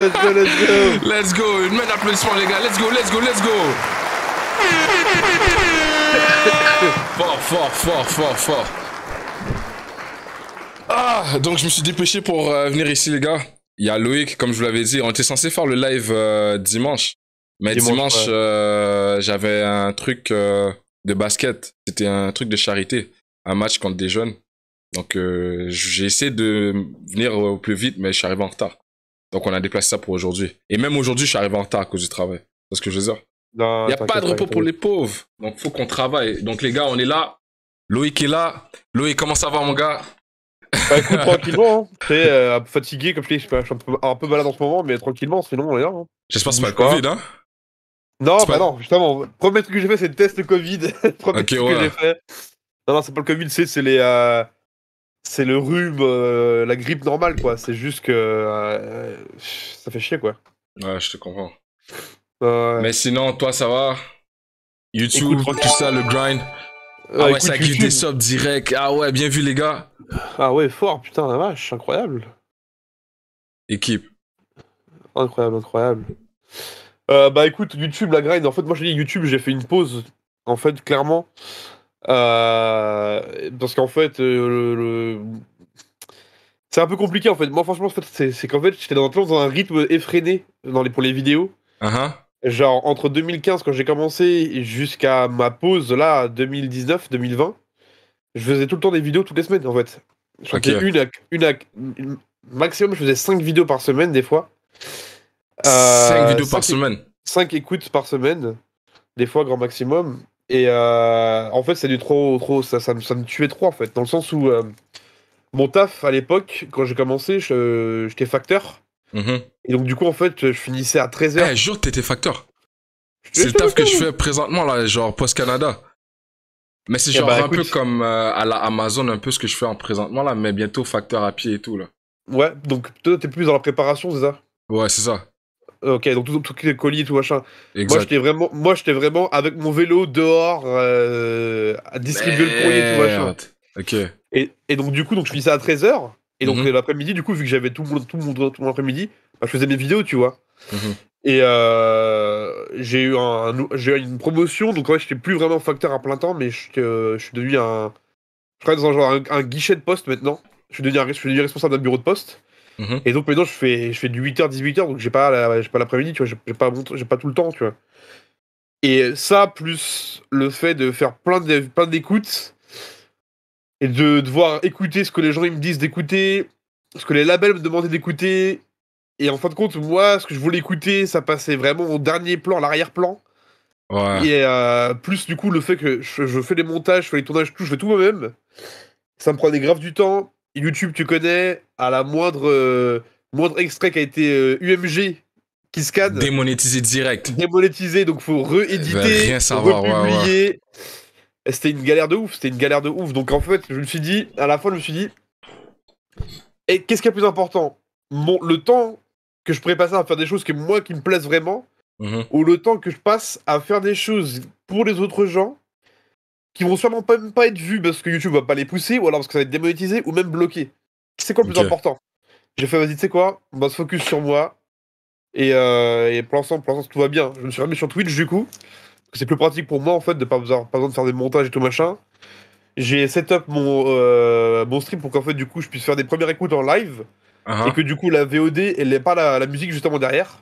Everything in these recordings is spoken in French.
Let's go, let's go. Let's go. Une main les gars. Let's go, let's go, let's go. fort, fort, fort, fort, fort. Ah, donc je me suis dépêché pour euh, venir ici, les gars. Il y a Loïc, comme je vous l'avais dit. On était censé faire le live euh, dimanche. Mais dimanche, euh, j'avais un truc de basket. C'était un truc de charité. Un match contre des jeunes. Donc j'ai essayé de venir au plus vite, mais je suis arrivé en retard. Donc on a déplacé ça pour aujourd'hui. Et même aujourd'hui, je suis arrivé en retard à cause du travail. Parce que je veux dire. Il n'y a pas de repos pour les pauvres. Donc faut qu'on travaille. Donc les gars, on est là. Loïc est là. Loïc, comment ça va, mon gars bah, écoute, tranquillement. Hein. Très euh, fatigué, comme je dis, je suis un peu, malade en ce moment, mais tranquillement, sinon on est là. Hein. J'espère que c'est pas le Covid, hein Non, bah non, justement. Premier truc que j'ai fait, c'est le test Covid. Premier truc que j'ai fait. Non, non, c'est pas le Covid, c'est les. Euh, c'est le rhume, euh, la grippe normale, quoi. C'est juste que euh, ça fait chier, quoi. Ouais, je te comprends. Euh, Mais sinon, toi, ça va YouTube, tout ça, le grind. ah ouais, ça give des subs direct. Ah ouais, bien vu, les gars. Ah ouais, fort, putain, la vache, incroyable. Équipe. Incroyable, incroyable. bah écoute, YouTube, la grind, en fait, moi j'ai dit YouTube, j'ai fait une pause, en fait, clairement. Euh, parce qu'en fait, euh, c'est un peu compliqué en fait. Moi, franchement, c'est qu'en fait, j'étais dans, un rythme effréné dans les, pour les vidéos. Uh-huh. Genre entre 2015 quand j'ai commencé jusqu'à ma pause là 2019-2020, je faisais tout le temps des vidéos toutes les semaines en fait. une, une, maximum je faisais 5 vidéos par semaine des fois. 5 euh, vidéos par semaine. 5 écoutes par semaine des fois grand maximum et euh, en fait, c'est du trop, trop, ça, ça, ça, me tuait trop en fait, dans le sens où euh, mon taf à l'époque, quand j'ai commencé, j'étais facteur. Mm-hmm. Et donc, du coup, en fait, je finissais à 13h. Eh, jure, t'étais facteur. C'est le taf que je fais présentement là, genre Post Canada. Mais c'est eh genre bah, un peu comme euh, à la Amazon, un peu ce que je fais en présentement là, mais bientôt facteur à pied et tout là. Ouais, donc toi, t'es plus dans la préparation, c'est ça Ouais, c'est ça. Euh, ok, donc tout, les colis, tout machin. Moi, j'étais vraiment, moi, j'étais vraiment avec mon vélo dehors euh, à distribuer le courrier, tout machin. Ok. Et, donc du coup, donc je finissais à 13h. Et donc mhm. l'après-midi, du coup, vu que j'avais tout mon, tout mon, tout mon après-midi, bah, je faisais mes vidéos, tu vois. Mhm. Et euh, j'ai eu, un, une promotion, donc en j'étais plus vraiment facteur à plein temps, mais je, suis devenu un. dans un, genre, un, guichet de poste maintenant. Je je suis devenu responsable d'un bureau de poste. Mhm. Et donc maintenant, je fais, je fais du 8h, 18h, donc j'ai pas, pas l'après-midi, tu vois, j'ai pas, j'ai pas tout le temps, tu vois. Et ça, plus le fait de faire plein de, plein d'écoutes et de devoir écouter ce que les gens ils me disent d'écouter, ce que les labels me demandaient d'écouter. Et en fin de compte, moi, ce que je voulais écouter, ça passait vraiment au dernier plan, l'arrière-plan. Ouais. Et euh, plus du coup, le fait que je, fais les montages, je fais les tournages, tout, je fais tout moi-même. Ça me prend des grave du temps. YouTube, tu connais, à la moindre, euh, moindre extrait qui a été UMG euh, qui scanne. Démonétisé direct. Démonétisé, donc faut eh rééditer, ben, republier. C'était une galère de ouf, c'était une galère de ouf. Donc en fait, je me suis dit, à la fin, je me suis dit, et qu'est-ce qui est plus important Le temps que je pourrais passer à faire des choses que moi qui me plaisent vraiment, mhm. ou le temps que je passe à faire des choses pour les autres gens qui vont sûrement même pas être vus parce que YouTube va pas les pousser, ou alors parce que ça va être démonétisé, ou même bloqué. C'est quoi le plus important J'ai fait, vas-y, tu sais quoi On va se focus sur moi. Et, euh, et pour l'instant, tout va bien. Je me suis remis sur Twitch du coup. C'est plus pratique pour moi en fait de pas avoir pas besoin de faire des montages et tout machin. J'ai setup mon, euh, mon stream pour qu'en fait du coup je puisse faire des premières écoutes en live. Uh-huh. Et que du coup la VOD elle n'est pas la, la, musique justement derrière.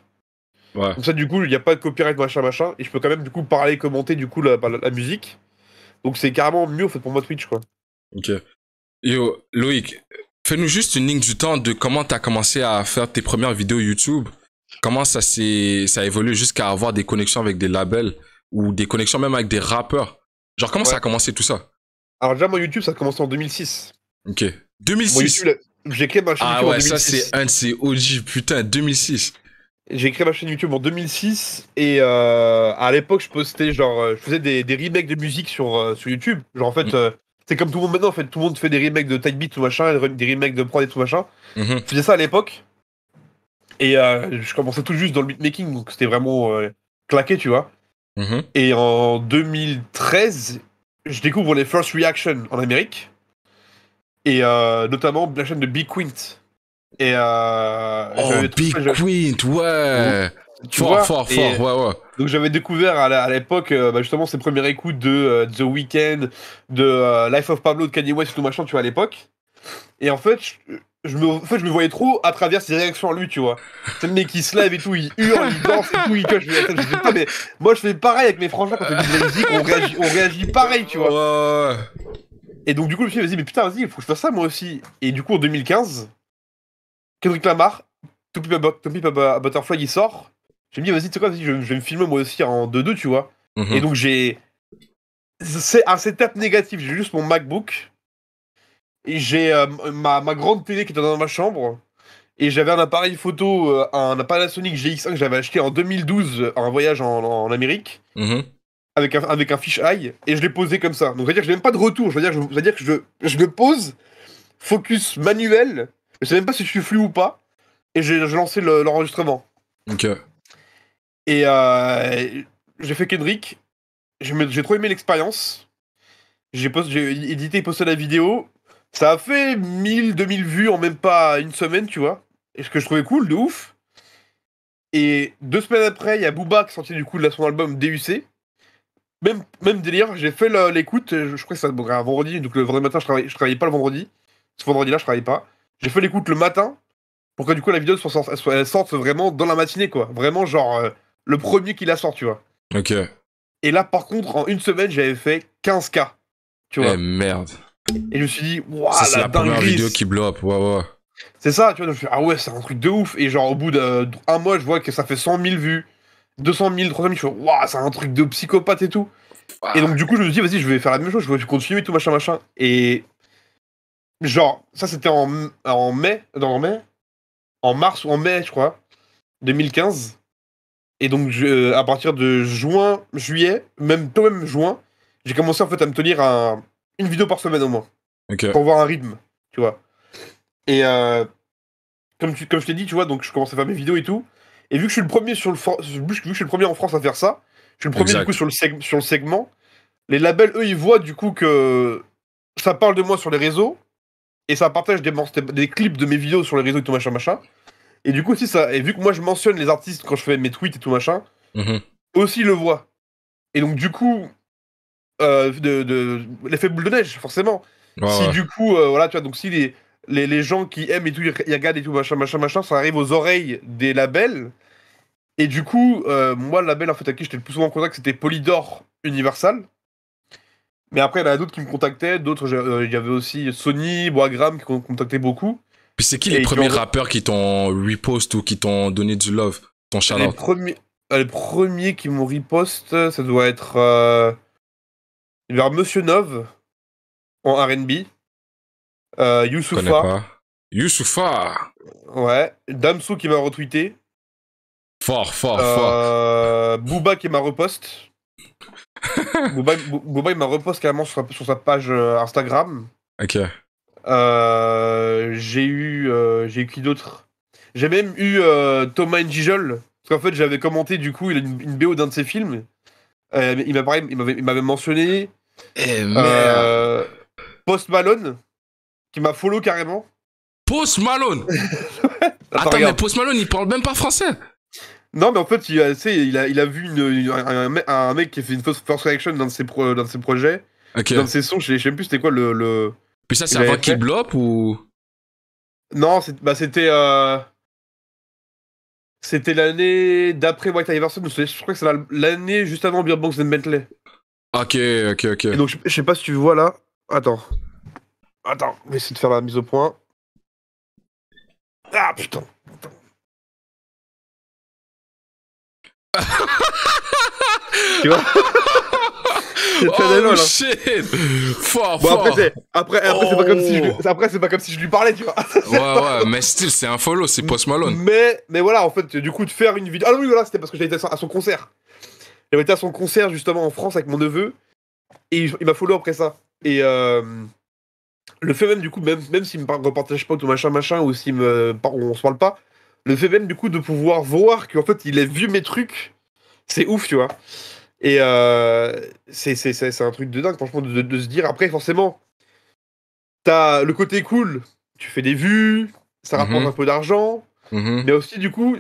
Comme ça du coup il n'y a pas de copyright machin machin. Et je peux quand même du coup parler, commenter du coup la, bah, la musique. Donc c'est carrément mieux fait pour moi Twitch quoi. Ok. Yo, Loïc, fais-nous juste une ligne du temps de comment tu as commencé à faire tes premières vidéos YouTube. Comment ça s'est ça a évolué jusqu'à avoir des connexions avec des labels ou des connexions même avec des rappeurs. Genre comment ça a commencé tout ça Alors déjà mon YouTube ça a commencé en 2006. Ok. 2006. J'ai créé ma chaîne ah ouais, ça c'est un de OG putain 2006. J'ai créé ma chaîne YouTube en 2006 et euh, à l'époque je postais genre euh, je faisais des, remakes de musique sur, euh, sur YouTube. Genre en fait mm. c'est comme tout le monde maintenant en fait tout le monde fait des remakes de Type Beat tout machin, des remakes de prod et tout machin. Mm-hmm. Je faisais ça à l'époque et je commençais tout juste dans le beatmaking donc c'était vraiment claqué tu vois. Mm-hmm. Et en 2013 je découvre les First Reaction en Amérique et notamment la chaîne de Big et euh, oh, Big Queen, ouais. Tu fort, vois, fort, fort, fort, ouais, ouais. Donc j'avais découvert à l'époque euh, bah, justement ses premières écoutes de euh, The Weeknd, de euh, Life of Pablo, de Kanye West, tout machin, tu vois, à l'époque. Et en fait, je, me, en fait, je me voyais trop à travers ses réactions à lui, tu vois. C'est le mec qui se lève et tout, il hurle, il danse et tout, il coche. Je, je sais pas, mais moi je fais pareil avec mes frangins quand on dit de la musique, on réagit, pareil, tu vois. Et donc du coup, le me suis dit, mais putain, vas-y, il faut que je fasse ça moi aussi. Et du coup, en 2015, Kendrick Lamar, To Butterfly, il sort. J'ai dit, vas-y, tu sais quoi, vas je, je, vais me filmer moi aussi en 2-2, tu vois. Mhm. Et donc, j'ai. C'est un setup négatif. J'ai juste mon MacBook. Et j'ai euh, ma, ma, grande télé qui était dans ma chambre. Et j'avais un appareil photo, euh, un Panasonic gx 5 que j'avais acheté en 2012 un voyage en, Amérique. Mhm. Avec un, avec un fish eye. Et je l'ai posé comme ça. Donc, c'est-à-dire que je n'ai même pas de retour. Je veux dire, je, -à -dire que je, je le pose, focus manuel. Je sais même pas si je suis flou ou pas. Et j'ai lancé l'enregistrement. Et euh, j'ai fait Kendrick. J'ai trop aimé l'expérience. J'ai édité et posté la vidéo. Ça a fait 1000, 2000 vues en même pas une semaine, tu vois. Et ce que je trouvais cool, de ouf. Et deux semaines après, il y a Booba qui sortit du coup de son album DUC. Même, même délire, j'ai fait l'écoute, je, crois que ça un vendredi, donc le vendredi matin je travaillais, je travaillais pas le vendredi. Ce vendredi-là, je travaillais pas. J'ai fait l'écoute le matin pour que du coup la vidéo sorte vraiment dans la matinée, quoi. Vraiment, genre euh, le premier qui la sort, tu vois. Ok. Et là, par contre, en une semaine, j'avais fait 15K. Tu vois. Eh merde. Et je me suis dit, waouh, c'est la, la vidéo qui bloque, C'est ça, tu vois. Je me suis ah ouais, c'est un truc de ouf. Et genre, au bout d'un mois, je vois que ça fait 100 000 vues, 200 000, 300 000. Je me suis waouh, c'est un truc de psychopathe et tout. Et donc, du coup, je me suis dit, vas-y, je vais faire la même chose, je vais continuer tout, machin, machin. Et Genre, ça c'était en, mai, dans en mai, en mars ou en mai, je crois, 2015. Et donc, je, euh, à partir de juin, juillet, même toi même juin, j'ai commencé en fait à me tenir à une vidéo par semaine au moins. Pour voir un rythme, tu vois. Et euh, comme, comme je t'ai dit, tu vois, donc je commence à faire mes vidéos et tout. Et vu que je suis le premier sur le vu que je suis le premier en France à faire ça, je suis le premier du coup sur le, sur le segment. Les labels, eux, ils voient du coup que ça parle de moi sur les réseaux et ça partage des, clips de mes vidéos sur les réseaux et tout machin machin. Et du coup aussi ça et vu que moi je mentionne les artistes quand je fais mes tweets et tout machin, mhm. aussi le voient. Et donc du coup euh, de, de l'effet boule de neige forcément. si du coup euh, voilà tu vois donc si les, les, gens qui aiment et tout regardent et tout machin machin machin ça arrive aux oreilles des labels. Et du coup, euh, moi, le label en fait, à qui j'étais le plus souvent en contact, c'était Polydor Universal. Mais après, il y en a d'autres qui me contactaient, d'autres, euh, il y avait aussi Sony, Boagram qui me contactaient beaucoup. Puis c'est qui les premiers rappeurs qui t'ont repost ou qui t'ont donné du love, ton shout les premiers, euh, les qui m'ont repost, euh, ça doit être euh, vers Monsieur Nov en R&B, euh, Youssoufa. Ouais, Damsou qui m'a retweeté. Fort, fort, fort. Booba qui m'a repost. Booba, il me repose carrément sur, sa, page euh, Instagram. Ok. Euh, j'ai eu, euh, j'ai qui d'autre J'ai même eu Thomas Ngijol. Parce qu'en fait, j'avais commenté, du coup, il a une, BO d'un de ses films. il m'avait mentionné. Eh, Post Malone, qui m'a follow carrément. Post Malone Attends mais Post Malone, il parle même pas français non, mais en fait, il a, il a, il a vu un, mec qui a fait une fausse force connection dans ses, dans ses projets, dans ses sons. Je sais même plus c'était quoi le. Puis ça, c'est avant qu'il bloque ou. Non, bah, c'était. Euh, c'était l'année d'après White Iverson. Je crois que c'est l'année juste avant Beerbox and Bentley. Ok, ok, ok. donc, je, sais pas si tu vois là. Attends. Attends, on va essayer de faire la mise au point. Ah putain. tu vois oh hein. shit Fort, fort. Après, après, c'est pas comme si je, oh. pas comme si je lui parlais, tu vois. ouais, ouais, mais style c'est un follow, c'est Post Malone. Mais, mais voilà, en fait, du coup, de faire une vidéo. Ah non, oui, voilà, c'était parce que j'avais été à son, concert. J'avais été à son concert, justement, en France avec mon neveu. Et il, m'a follow après ça. Et euh, le fait même, du coup, même, même s'il me partage pas tout machin, machin, ou s'il me, on se parle pas, le fait même du coup de pouvoir voir qu'en fait il a vu mes trucs, c'est ouf, tu vois. Et euh, c'est un truc de dingue, franchement, de, se dire après, forcément, t'as le côté cool, tu fais des vues, ça mhm. rapporte un peu d'argent, mhm. mais aussi du coup,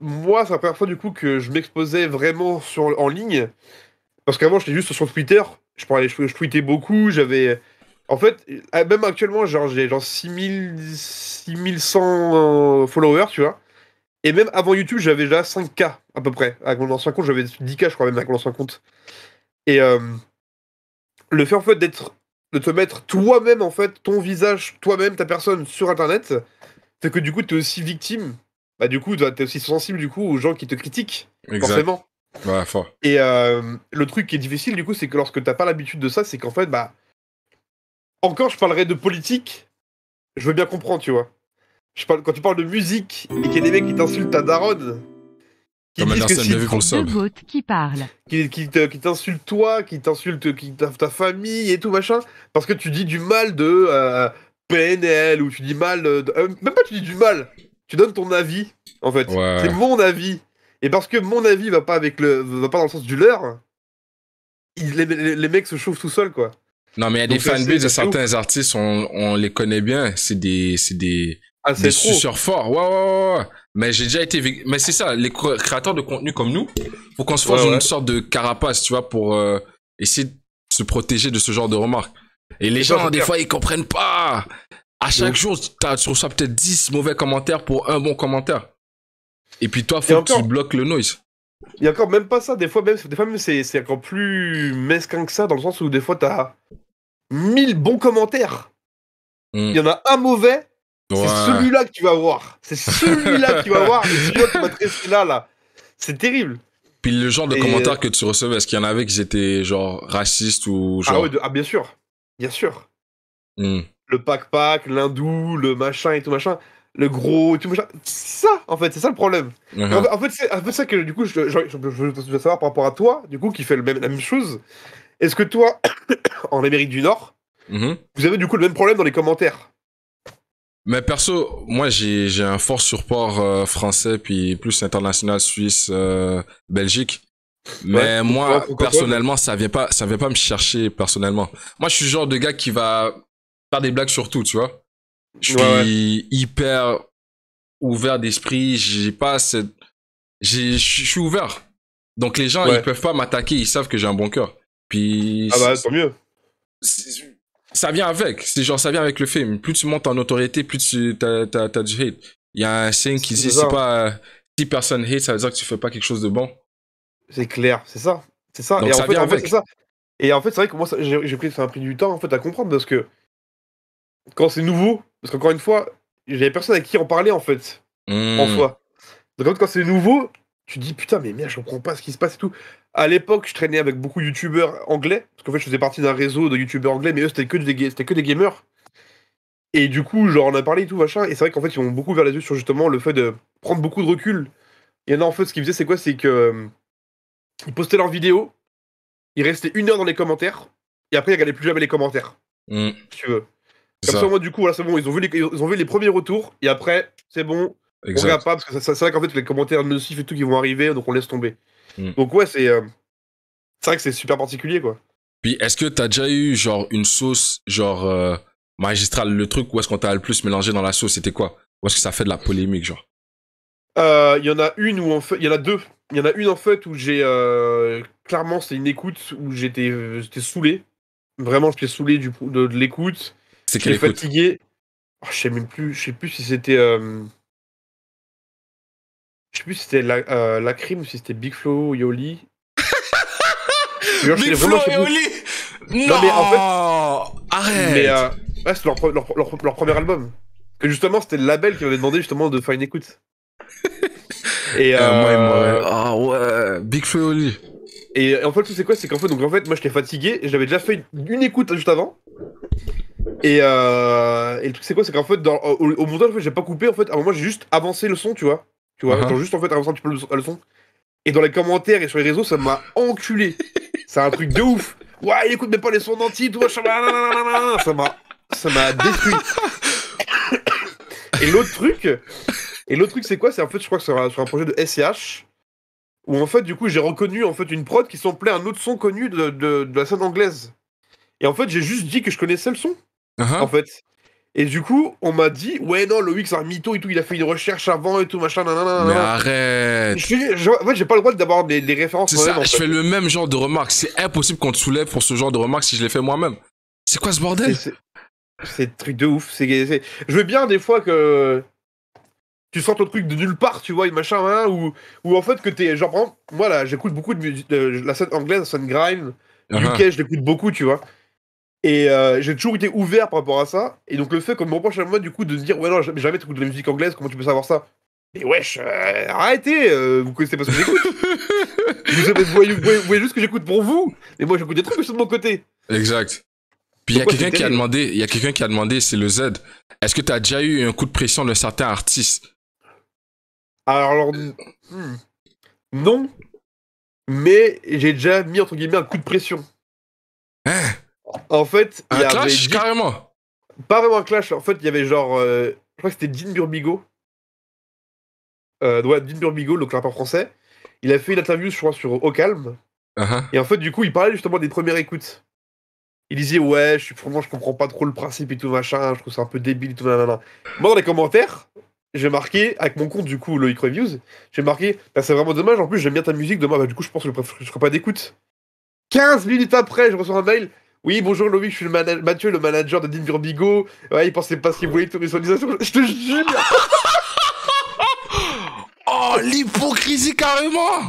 moi, c'est la première fois du coup que je m'exposais vraiment sur, en ligne, parce qu'avant, j'étais juste sur Twitter, je parlais, je tweetais beaucoup, j'avais en fait, euh, même actuellement, genre, j'ai genre 6000, 6100 euh, followers, tu vois. Et même avant YouTube, j'avais déjà 5K à peu près. Avec mon ancien compte, j'avais 10K, je crois, même avec mon ancien compte. Et euh, le fait, en fait, d'être, de te mettre toi-même, en fait, ton visage, toi-même, ta personne sur Internet, c'est que du coup, tu es aussi victime. Bah, du coup, tu es aussi sensible, du coup, aux gens qui te critiquent. Exactement. Forcément. fort. Et le truc qui est difficile, du coup, c'est que lorsque tu t'as pas l'habitude de ça, c'est qu'en fait, bah encore, je parlerai de politique. Je veux bien comprendre, tu vois. quand tu parles de musique et qu'il y a des mecs qui t'insultent à daronne, qui Comme disent que vote qui parle, qui, qui t'insultent toi, qui t'insultent ta, famille et tout machin, parce que tu dis du mal de euh, PNL ou tu dis mal, euh, même pas tu dis du mal, tu donnes ton avis en fait. C'est mon avis. Et parce que mon avis va pas avec le, va pas dans le sens du leur, les, les mecs se chauffent tout seuls quoi. Non, mais il y a des fanbases de certains artistes, on, on, les connaît bien. C'est des, c'est des, ah, suceurs forts. Mais j'ai déjà été. Mais c'est ça, les créateurs de contenu comme nous, faut qu'on se fasse une sorte de carapace, tu vois, pour euh, essayer de se protéger de ce genre de remarques. Et les gens, des fois, ils comprennent pas. À chaque jour, tu reçois peut-être 10 mauvais commentaires pour un bon commentaire. Et puis toi, faut que tu bloques le noise. Il y a encore même pas ça. Des fois, même, des fois, même c'est encore plus mesquin que ça, dans le sens où des fois, t'as 1000 bons commentaires. Hmm. Il y en a un mauvais. C'est celui-là que tu vas voir. C'est celui-là que tu vas voir. celui-là là, C'est terrible. Puis le genre de commentaires euh, que tu recevais, est-ce qu'il y en avait qui étaient genre racistes ou ah genre. Ah, oui, bien sûr. Bien sûr. Hmm. Le pack-pack, l'hindou, le machin et tout machin, le gros et tout machin. Ça, en fait, c'est ça le problème. Uh-huh. en, fait, c'est un peu ça que du coup, je, je, veux savoir par rapport à toi, du coup, qui fait le même, la même chose. Est-ce que toi, en Amérique du Nord, mhm. vous avez du coup le même problème dans les commentaires mais perso, moi j'ai un fort support euh, français puis plus international suisse euh, Belgique. Mais moi personnellement, ça ne pas vient pas me chercher personnellement. Moi je suis le genre de gars qui va faire des blagues sur tout, tu vois. Je suis hyper ouvert d'esprit, j'ai pas je suis ouvert. Donc les gens, ils peuvent pas m'attaquer, ils savent que j'ai un bon cœur. Puis. Ah bah, tant mieux. Ça vient avec. C'est genre, ça vient avec le film. Plus tu montes en autorité, plus tu as du hate. Il y a un signe qui dit si pas si personne hate, ça veut dire que tu fais pas quelque chose de bon. C'est clair, c'est ça. C'est ça. et en fait, c'est Et en fait, c'est vrai que moi, ça, j'ai, pris, du temps en fait à comprendre parce que quand c'est nouveau, parce qu'encore une fois, j'avais personne avec qui en parler en fait, en hmm. soi. Donc quand c'est nouveau, tu te dis putain mais merde, je comprends pas ce qui se passe et tout à l'époque, je traînais avec beaucoup de youtubeurs anglais, parce qu'en fait, je faisais partie d'un réseau de youtubeurs anglais, mais eux, c'était que, des, que des gamers. Et du coup, genre, on a parlé et tout, machin, et c'est vrai qu'en fait, ils ont beaucoup vers les yeux sur justement le fait de prendre beaucoup de recul. Il y en a en fait, ce qu'ils faisaient, c'est quoi C'est que euh, ils postaient leurs vidéos, ils restaient une heure dans les commentaires, et après, ils regardaient plus jamais les commentaires. Hmm. Si tu veux. Comme ça. moi, du coup, voilà, c'est bon, ils ont, vu les, ils ont vu les premiers retours, et après, c'est bon, on regarde pas, parce que c'est vrai qu'en fait, les commentaires nocifs et tout qui vont arriver, donc on laisse tomber. Mm. Donc ouais, euh, c'est vrai que c'est super particulier quoi. Puis est-ce que t'as déjà eu genre une sauce genre euh, magistrale, le truc où est-ce qu'on t'a le plus mélangé dans la sauce, c'était quoi Ou est-ce que ça fait de la polémique genre Il euh, y en a une où en fait, il y en a deux. Il y en a une en fait où j'ai clairement c'est une écoute où j'étais j'étais saoulé. Vraiment, j'étais saoulé du de, l'écoute. C'est quelle fatigué. Oh, je sais même plus, je sais plus si c'était je sais plus si c'était la, euh, la crime ou si c'était Big Flo Yoli. Big Flo et Oli Non, mais en fait, Arrête euh, ouais, c'est leur, leur, leur, premier album. Que justement, c'était le label qui m'avait demandé justement de faire une écoute. et euh, moi, euh, ah ouais. Big Flo et Oli. Et en fait, c'est quoi C'est qu'en fait, donc en fait, moi, j'étais fatigué et j'avais déjà fait une, écoute juste avant. Et, euh, et le truc, c'est quoi C'est qu'en fait, dans, au, moment en fait, j'ai pas coupé. En fait, à un moment, j'ai juste avancé le son, tu vois. Tu vois, uh juste en fait un petit peu le, son. Et dans les commentaires et sur les réseaux, ça m'a enculé. C'est un truc de ouf. Ouais, il écoute mais pas les sons d'anti, tout ça m'a ça m'a détruit. et l'autre truc, et l'autre truc c'est quoi C'est en fait, je crois que c'est sur un projet de SCH où en fait, du coup, j'ai reconnu en fait une prod qui semblait un autre son connu de, de, la scène anglaise. Et en fait, j'ai juste dit que je connaissais le son. Uh-huh. En fait, et du coup, on m'a dit, ouais, non, Loïc, c'est un mytho et tout, il a fait une recherche avant et tout, machin, nanana. Mais arrête je, je, En fait, j'ai pas le droit d'avoir des, références. C'est ça, je fais le même genre de remarques. C'est impossible qu'on te soulève pour ce genre de remarques si je l'ai fait moi-même. C'est quoi ce bordel C'est truc de ouf. Je veux bien, des fois, que tu sors ton truc de nulle part, tu vois, et machin, hein, ou, ou en fait, que t'es. Genre, Voilà, moi, j'écoute beaucoup de, musique, euh, la scène anglaise, la scène grime, UK, uh-huh. je l'écoute beaucoup, tu vois. Et euh, j'ai toujours été ouvert par rapport à ça. Et donc le fait qu'on me reproche à moi du coup de dire ouais non jamais t'écoutes de la musique anglaise, comment tu peux savoir ça Mais wesh, euh, arrêtez, euh, vous connaissez pas ce que j'écoute. vous, voyez, juste ce que j'écoute pour vous. Mais moi j'écoute des trucs sur de mon côté. Exact. Puis il y a quelqu'un qui a demandé, il y a quelqu'un qui a demandé, c'est le Z. Est-ce que t'as déjà eu un coup de pression d'un certain artiste Alors, hmm. non, mais j'ai déjà mis entre guillemets un coup de pression. Hein en fait, il y clash avait... carrément. Pas vraiment un clash. En fait, il y avait genre, euh, je crois que c'était Dean Burbigo. Dean euh, Burbigo, le rappeur français. Il a fait une interview, je crois, sur Au Calme. Uh-huh. Et en fait, du coup, il parlait justement des premières écoutes. Il disait ouais, je suis franchement, je comprends pas trop le principe et tout machin. Je trouve ça un peu débile et tout nanana. Moi, dans les commentaires, j'ai marqué, avec mon compte du coup, Loïc Reviews, j'ai marqué, bah, c'est vraiment dommage, en plus j'aime bien ta musique, demain, bah, du coup je pense que je, ne pas d'écoute. 15 minutes après, je reçois un mail, oui, bonjour Loïc, je suis le Mathieu, le manager de Dean Burbigo. Ouais, il pensait pas ce qu'il voulait, tout Je te jure Oh, l'hypocrisie carrément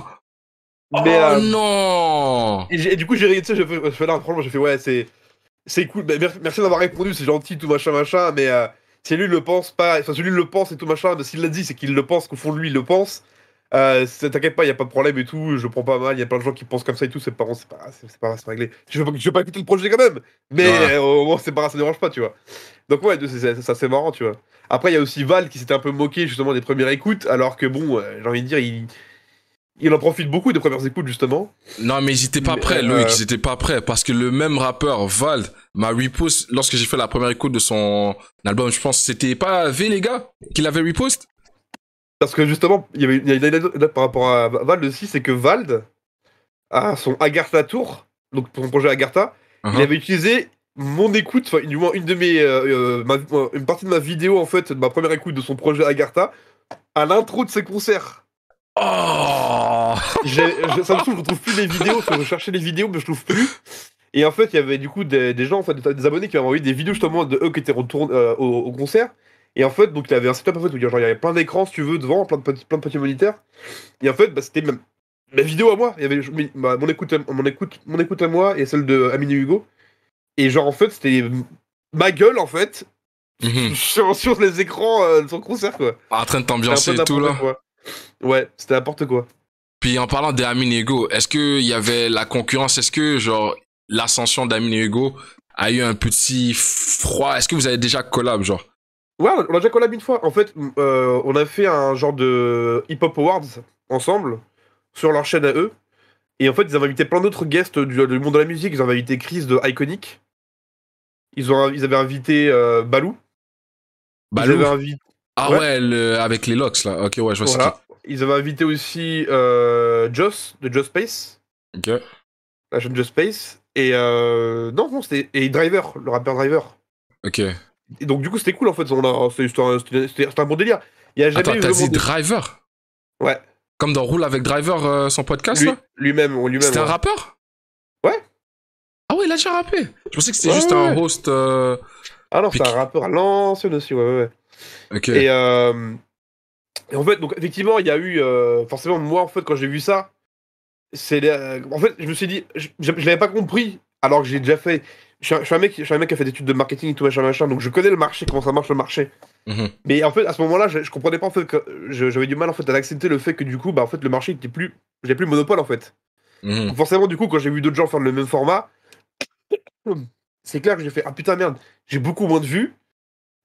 mais, Oh euh, non et, du coup, j'ai rien je fais, je fais là je fais ouais, c'est c'est cool, bah, merci d'avoir répondu, c'est gentil, tout machin, machin, mais c'est euh, si lui le pense pas, enfin, celui lui le pense et tout machin, mais s'il l'a dit, c'est qu'il le pense, qu'au fond de lui, il le pense. Euh, t'inquiète pas, il n'y a pas de problème et tout, je prends pas mal, il y a plein de gens qui pensent comme ça et tout, c'est pas, c'est pas, c'est pas, réglé. Je veux, pas, je le projet quand même, mais euh, au moins c'est pas ça ne dérange pas, tu vois. Donc ouais, ça c'est marrant, tu vois. Après, il y a aussi Val qui s'était un peu moqué justement des premières écoutes, alors que bon, euh, j'ai envie de dire, il, il en profite beaucoup des premières écoutes justement. Non, mais ils n'étaient pas prêt, Loïc, n'étaient pas prêts, parce que le même rappeur, Val, m'a repost lorsque j'ai fait la première écoute de son album, je pense, c'était pas V les gars, qu'il avait repost parce que justement, il y avait une anecdote par rapport à Vald aussi, c'est que Vald, à son Agartha Tour, donc pour son projet Agartha, il uh-huh. avait utilisé mon écoute, enfin, du moins une de mes, euh, euh, euh, une partie de ma vidéo en fait, de ma première écoute de son projet Agartha, à l'intro de ses concerts. Oh ça me trouve, je ne trouve plus les vidéos, je cherchais les vidéos, mais je trouve plus. Et en fait, il y avait du coup des, gens, en fait, des abonnés qui m'avaient envoyé des vidéos justement de eux qui étaient retournés au, concert et en fait, donc il avait un setup en fait, où il y avait plein d'écrans, si tu veux, devant, plein de petits, plein de petits moniteurs. Et en fait, bah, c'était ma, ma, vidéo à moi. Il y avait bah, mon, écoute à, mon, écoute, mon écoute à moi et celle de Amine Hugo. Et genre, en fait, c'était ma gueule, en fait, mhm. sur, sur, les écrans sont de son concert, quoi. Ah, en train de t'ambiancer et tout, là. Ouais, c'était n'importe quoi. Puis en parlant d'Amine Hugo, est-ce qu'il y avait la concurrence Est-ce que, genre, l'ascension d'Amine Hugo a eu un petit froid Est-ce que vous avez déjà collab, genre Ouais, on a déjà collab une fois. En fait, euh, on a fait un genre de Hip Hop Awards ensemble sur leur chaîne à eux. Et en fait, ils avaient invité plein d'autres guests du, monde de la musique. Ils avaient invité Chris de Iconic. Ils, ils avaient invité euh, Balou. Balou. Ah ouais, avec les locks là. Ok, ouais, je vois Ils avaient invité aussi euh, Joss de Joss Space. Ok. La chaîne Joss Space. Et non, non, c'était. Et Driver, le rappeur Driver. Ok. Et donc, du coup, c'était cool en fait. On c'était un bon délire. Il y a jamais Attends, t'as dit Driver Ouais. Comme dans Roule avec Driver, sans euh, son podcast Lui-même. Lui lui c'était un rappeur Ouais. Ah ouais, il a déjà rappé. Je pensais que c'était juste un host. Euh, ah non, c'est un rappeur à l'ancienne aussi, ouais, ouais. Ok. Et, euh, Et, en fait, donc effectivement, il y a eu. Forcément, moi en fait, quand j'ai vu ça, c'est. En fait, je me suis dit. Je, je l'avais pas compris alors que j'ai déjà fait je, suis un mec, qui a fait des études de marketing et tout machin, machin, donc je connais le marché, comment ça marche le marché. Mhm. Mais en fait, à ce moment-là, je, comprenais pas en fait que j'avais du mal en fait à accepter le fait que du coup, bah en fait, le marché était plus, j'ai plus monopole en fait. Mhm. forcément, du coup, quand j'ai vu d'autres gens faire le même format, c'est clair que j'ai fait ah putain merde, j'ai beaucoup moins de vues.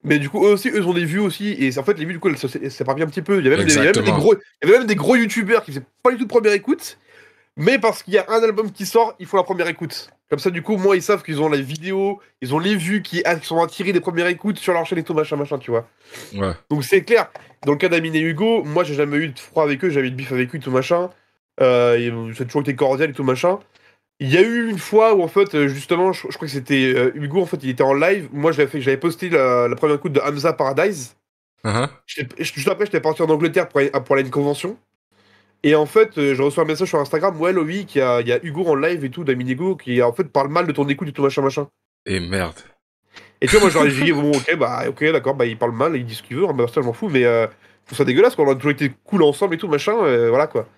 Mais du coup, eux aussi, eux ont des vues aussi. Et en fait, les vues, du coup, elles s'éparpillent un petit peu. Il y avait même, des, gros, il y avait même des gros youtubeurs qui faisaient pas du tout de première écoute. Mais parce qu'il y a un album qui sort, il faut la première écoute. Comme ça, du coup, moi, ils savent qu'ils ont la vidéo, ils ont les vues qui, sont attirées des premières écoutes sur leur chaîne et tout, machin, machin, tu vois. Donc, c'est clair. Dans le cas d'Amine et Hugo, moi, j'ai jamais eu de froid avec eux, j'avais eu de bif avec eux, tout machin. Euh, ont euh, toujours été cordial et tout, machin. Il y a eu une fois où, en fait, euh, justement, je, crois que c'était euh, Hugo, en fait, il était en live. Moi, j'avais posté la, première écoute de Hamza Paradise. Uh-huh. Juste après, j'étais parti en Angleterre pour aller à une convention. Et en fait, euh, je reçois un message sur Instagram, ouais, Loïc, il y a, y a, Hugo en live et tout, d'Aminigo, qui en fait parle mal de ton écoute et tout machin machin. Et merde. Et tu vois, moi, j'aurais dit, bon, ok, bah, ok, d'accord, bah, il parle mal, il dit ce qu'il veut, hein, bah, ça, je m'en fous, mais euh, je ça dégueulasse, quoi. On a toujours été cool ensemble et tout, machin, euh, voilà, quoi.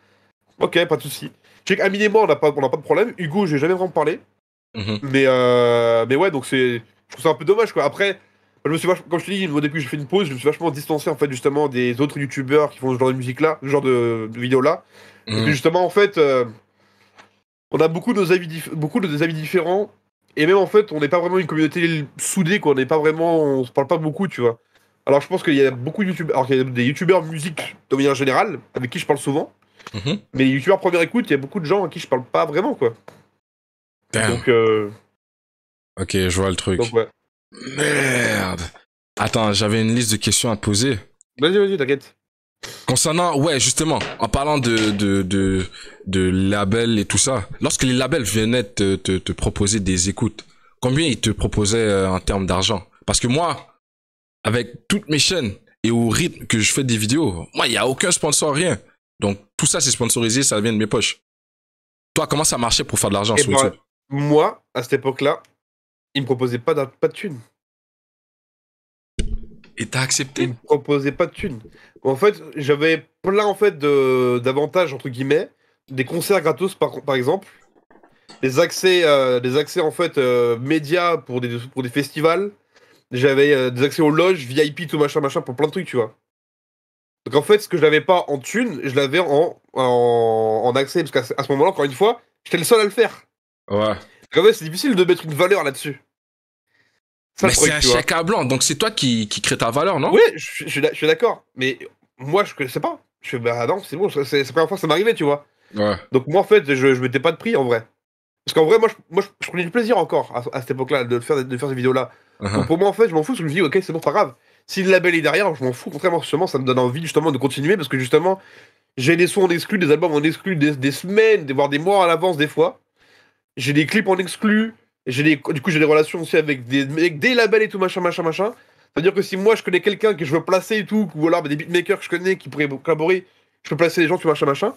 Ok, pas de soucis. sais sais et moi, on n'a pas, pas de problème. Hugo, j'ai jamais vraiment parlé. Mhm. Mais, euh, mais ouais, donc c'est. Je trouve ça un peu dommage, quoi. Après, je me suis je te dis, au début, j'ai fait une pause, je me suis vachement distancé en fait justement des autres youtubeurs qui font ce genre de musique là, ce genre de, vidéo là. Et puis mhm. justement, en fait, euh, on a beaucoup de nos avis, beaucoup de nos avis différents. Et même en fait, on n'est pas vraiment une communauté soudée, quoi. On n'est pas vraiment, on se parle pas beaucoup, tu vois. Alors je pense qu'il y a beaucoup de youtubeurs, alors qu'il y a des youtubeurs musique de manière générale, avec qui je parle souvent. Mhm. Mais les youtubeurs première écoute, il y a beaucoup de gens à qui je parle pas vraiment, quoi. Donc. Euh, ok, je vois le truc. Donc, ouais. Merde. Attends, j'avais une liste de questions à poser. Vas-y, vas-y, t'inquiète. Concernant, ouais, justement, en parlant de, de, labels et tout ça, lorsque les labels venaient te, proposer des écoutes, combien ils te proposaient euh, en termes d'argent Parce que moi, avec toutes mes chaînes et au rythme que je fais des vidéos, moi, il n'y a aucun sponsor, rien. Donc, tout ça, c'est sponsorisé, ça vient de mes poches. Toi, comment ça marchait pour faire de l'argent eh sur ben, YouTube Moi, à cette époque-là, il me proposait pas, pas de thunes. Et t'as accepté Il me proposait pas de thunes. En fait, j'avais plein en fait d'avantages entre guillemets, des concerts gratos par, par exemple, des accès, euh, des accès en fait euh, médias pour des pour des festivals. J'avais euh, des accès aux loges VIP tout machin machin pour plein de trucs tu vois. Donc en fait, ce que je n'avais pas en thunes, je l'avais en, en, en, accès parce qu'à ce moment-là, encore une fois, j'étais le seul à le faire. Ouais. c'est difficile de mettre une valeur là-dessus c'est un chèque blanc, donc c'est toi qui, crée ta valeur, non Oui, je, suis d'accord, mais moi je ne sais pas. Je fais, bah non, c'est bon, c'est la première fois que ça m'arrivait, tu vois. Donc moi en fait, je, je mettais pas de prix en vrai. Parce qu'en vrai, moi, je, moi, je, prenais du plaisir encore à, cette époque-là de faire, de faire ces vidéos-là. Uh-huh. pour moi, en fait, je m'en fous, sur que je dis, ok, c'est bon, pas grave. Si le label est derrière, je m'en fous. Contrairement, justement, ça me donne envie justement de continuer, parce que justement, j'ai des sons en exclu, des albums en exclu, des, des semaines, voire des mois à l'avance des fois. J'ai des clips en exclus du coup, j'ai des relations aussi avec des, labels et tout, machin, machin, machin. C'est-à-dire que si moi je connais quelqu'un que je veux placer et tout, ou alors bah, des beatmakers que je connais qui pourraient collaborer, je peux placer les gens, sur machin, machin.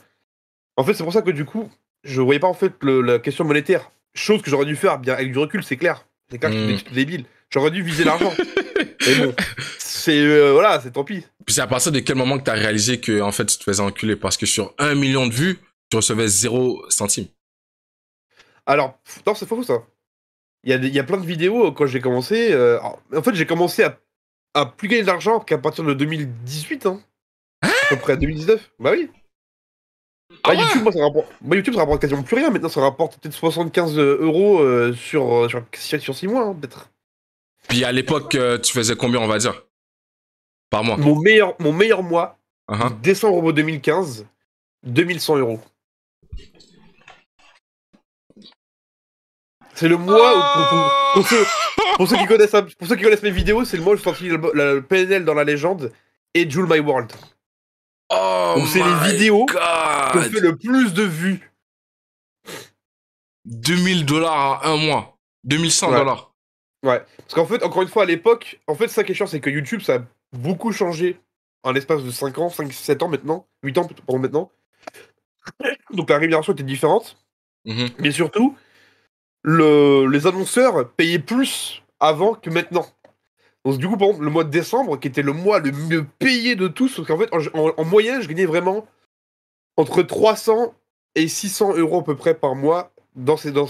En fait, c'est pour ça que du coup, je voyais pas en fait le, la question monétaire. Chose que j'aurais dû faire bien avec du recul, c'est clair. C'est clair que je mm. débile. J'aurais dû viser l'argent. Mais bon, c'est euh, voilà, c'est tant pis. Puis c'est à partir de quel moment que tu as réalisé que en fait tu te faisais enculer parce que sur un million de vues, tu recevais zéro centime. Alors, non, c'est faux ça. Il y a, plein de vidéos euh, quand j'ai commencé. Euh, en fait, j'ai commencé à, plus gagner d'argent qu'à partir de 2018, hein, à peu près 2019. Bah oui. Ah bah, YouTube, moi, ça rapporte... YouTube, ça rapporte quasiment plus rien. Maintenant, ça rapporte peut-être 75 euh, euros sur, sur, 6 mois, hein, peut-être. Puis à l'époque, tu faisais combien, on va dire Par mois Mon meilleur, mon meilleur mois, uh-huh. décembre 2015, 2100 euros. C'est le mois oh où, pour, ceux, qui connaissent, mes vidéos, c'est le mois où je sortis le, PNL dans la légende et Jewel My World. Oh c'est les vidéos qui ont fait le plus de vues. 2000 dollars à un mois. 2100 dollars. Ouais. Parce qu'en fait, encore une fois, à l'époque, en fait, ça qui est chiant, c'est que YouTube, ça a beaucoup changé en l'espace de 5 ans, 5, 7 ans maintenant, 8 ans, pardon, maintenant. Donc la rémunération était différente. Mm Mais surtout, les annonceurs payaient plus avant que maintenant. Donc du coup, par exemple, le mois de décembre, qui était le mois le mieux payé de tous, parce qu'en fait, en, moyenne, je gagnais vraiment entre 300 et 600 euros à peu près par mois dans ces, dans,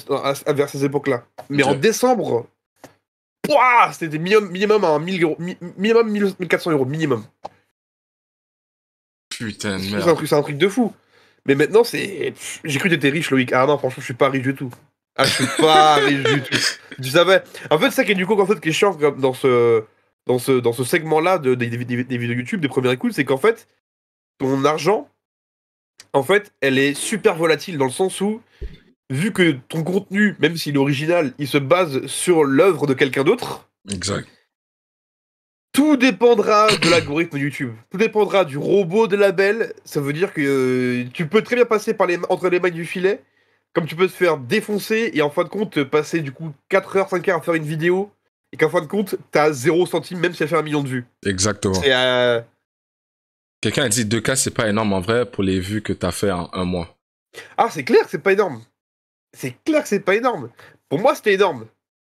vers ces époques-là. Mais en décembre, c'était minimum, minimum à 1000 euros, minimum 1400 euros, minimum. Putain de merde. C'est un, truc de fou. Mais maintenant, c'est. J'ai cru que t'étais riche, Loïc. Ah non, franchement, je suis pas riche du tout. Ah, je suis pas riche du tout. Tu savais. En fait, c'est ça qui est du coup, en fait, qui est chiant comme dans ce, dans ce, dans ce segment-là de, des, vidéos YouTube, des premières écoutes, c'est qu'en fait, ton argent, en fait, elle est super volatile dans le sens où, vu que ton contenu, même s'il est original, il se base sur l'œuvre de quelqu'un d'autre. Exact. Tout dépendra de l'algorithme YouTube. Tout dépendra du robot de label. Ça veut dire que euh, tu peux très bien passer par les, entre les mailles du filet comme tu peux te faire défoncer et en fin de compte passer du coup 4 heures, 5 heures à faire une vidéo et qu'en fin de compte t'as 0 centime même si elle fait un million de vues. Exactement. Euh, Quelqu'un a dit 2K c'est pas énorme en vrai pour les vues que t'as fait en un mois. Ah c'est clair que c'est pas énorme. C'est clair que c'est pas énorme. Pour moi c'était énorme.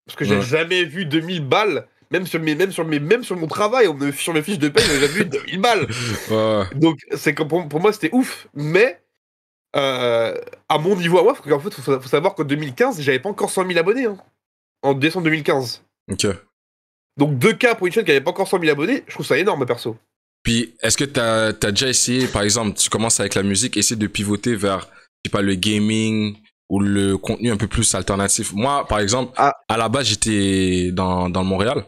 Parce que j'ai jamais vu 2000 balles même sur mes, même sur mes, même sur mon travail, sur mes fiches de paye, jamais vu 2000 balles. Donc c'est pour moi c'était ouf, mais euh, à mon niveau à moi, en fait, faut, savoir qu'en 2015, j'avais pas encore 100 000 abonnés. Hein. en décembre 2015. Ok. Donc deux cas pour une chaîne qui avait pas encore 100 000 abonnés, je trouve ça énorme, perso. Puis, est-ce que tu as, déjà essayé, par exemple, tu commences avec la musique, essayer de pivoter vers, je sais pas, le gaming ou le contenu un peu plus alternatif Moi, par exemple, ah. à la base, j'étais dans, le Montréal.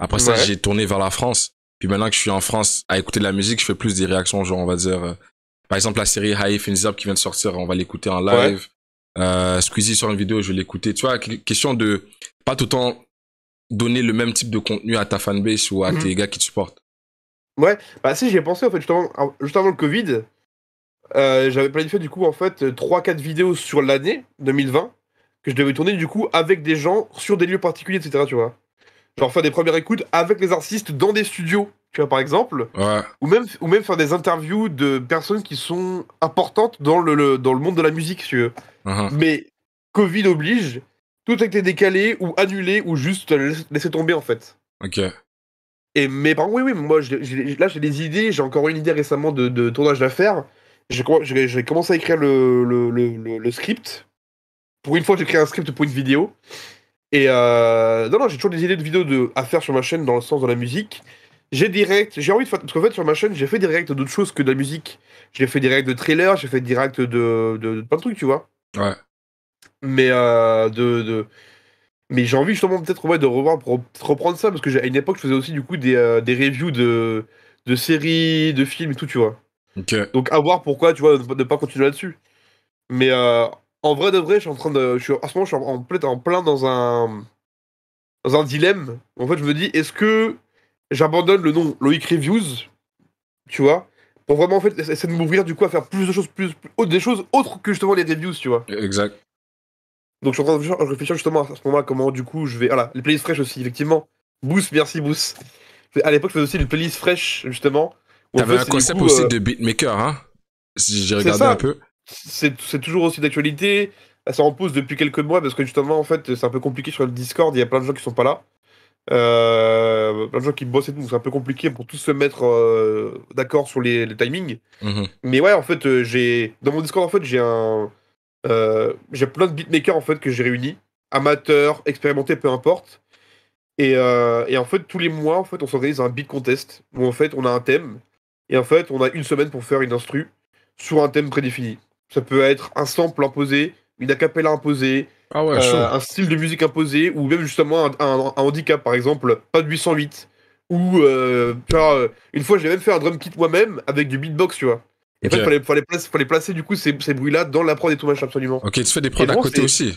Après ça, j'ai tourné vers la France. Puis maintenant que je suis en France à écouter de la musique, je fais plus des réactions, genre, on va dire, euh, par exemple, la série High Up qui vient de sortir, on va l'écouter en live. Euh, Squeezie sur une vidéo, je vais l'écouter. Tu vois, question de pas tout le temps donner le même type de contenu à ta fanbase ou à mhm. tes gars qui te supportent. Ouais, bah si, j'ai pensé en fait, juste avant, le Covid, euh, j'avais planifié du coup en fait 3-4 vidéos sur l'année 2020 que je devais tourner du coup avec des gens sur des lieux particuliers, etc. Tu vois. Genre faire des premières écoutes avec les artistes dans des studios par exemple. Ou, même, ou même faire des interviews de personnes qui sont importantes dans le, dans le monde de la musique, uh-huh. Mais Covid oblige, tout a été décalé ou annulé ou juste laissé tomber, en fait. Ok. Et, mais par contre, oui, oui, moi, là, j'ai des idées. J'ai encore une idée récemment de, tournage d'affaires. J'ai commencé à écrire le, le, le, le, script. Pour une fois, j'ai créé un script pour une vidéo. Et euh, non, non, j'ai toujours des idées de vidéos de, à faire sur ma chaîne dans le sens de la musique j'ai direct... j'ai envie de faire. Parce qu'en fait, sur ma chaîne, j'ai fait des directs d'autres choses que de la musique. J'ai fait des de trailers, j'ai fait des de, de, plein de trucs, tu vois. Ouais. Mais euh, de, Mais j'ai envie justement peut-être ouais, de revoir pour reprendre ça, parce que à une époque, je faisais aussi du coup des, euh, des reviews de, de séries, de films et tout, tu vois. Ok. Donc à voir pourquoi, tu vois, ne pas continuer là-dessus. Mais euh, en vrai de vrai, je suis en train de. À ce moment, je suis en, en, plein dans un. Dans un dilemme. En fait, je me dis, est-ce que j'abandonne le nom Loïc Reviews, tu vois, pour vraiment en fait essayer de m'ouvrir du coup à faire plus de choses, plus, des choses autres que justement les reviews, tu vois. Exact. Donc je suis en train de réfléchir justement à ce moment-là comment du coup je vais. Voilà, les playlists fraîches aussi, effectivement. Boost, merci Boost. À l'époque, je faisais aussi une playlists fraîches, justement. T'avais un concept aussi euh, de beatmaker, hein Si j'ai regardé un peu. C'est toujours aussi d'actualité. Ça en depuis quelques mois parce que justement, en fait, c'est un peu compliqué sur le Discord. Il y a plein de gens qui sont pas là. Euh, plein de gens qui bossent et tout, c'est un peu compliqué pour tous se mettre euh, d'accord sur les, timings. Mhm. Mais ouais, en fait, euh, j'ai dans mon Discord, en fait, j'ai un j'ai plein de beatmakers en fait que j'ai réunis, amateurs, expérimentés, peu importe. Et, en fait, tous les mois, en fait, on s'organise un beat contest où en fait, on a un thème et en fait, on a une semaine pour faire une instru sur un thème prédéfini. Ça peut être un sample imposé, une acapella imposée, ah euh, un style de musique imposé, ou même justement un, handicap, par exemple, pas de 808. Ou, euh, euh, une fois, j'ai même fait un drum kit moi-même avec du beatbox, tu vois. Et okay. en fallait, placer, du coup ces, ces bruits-là dans la prod et tout absolument. Ok, tu fais des prods à côté aussi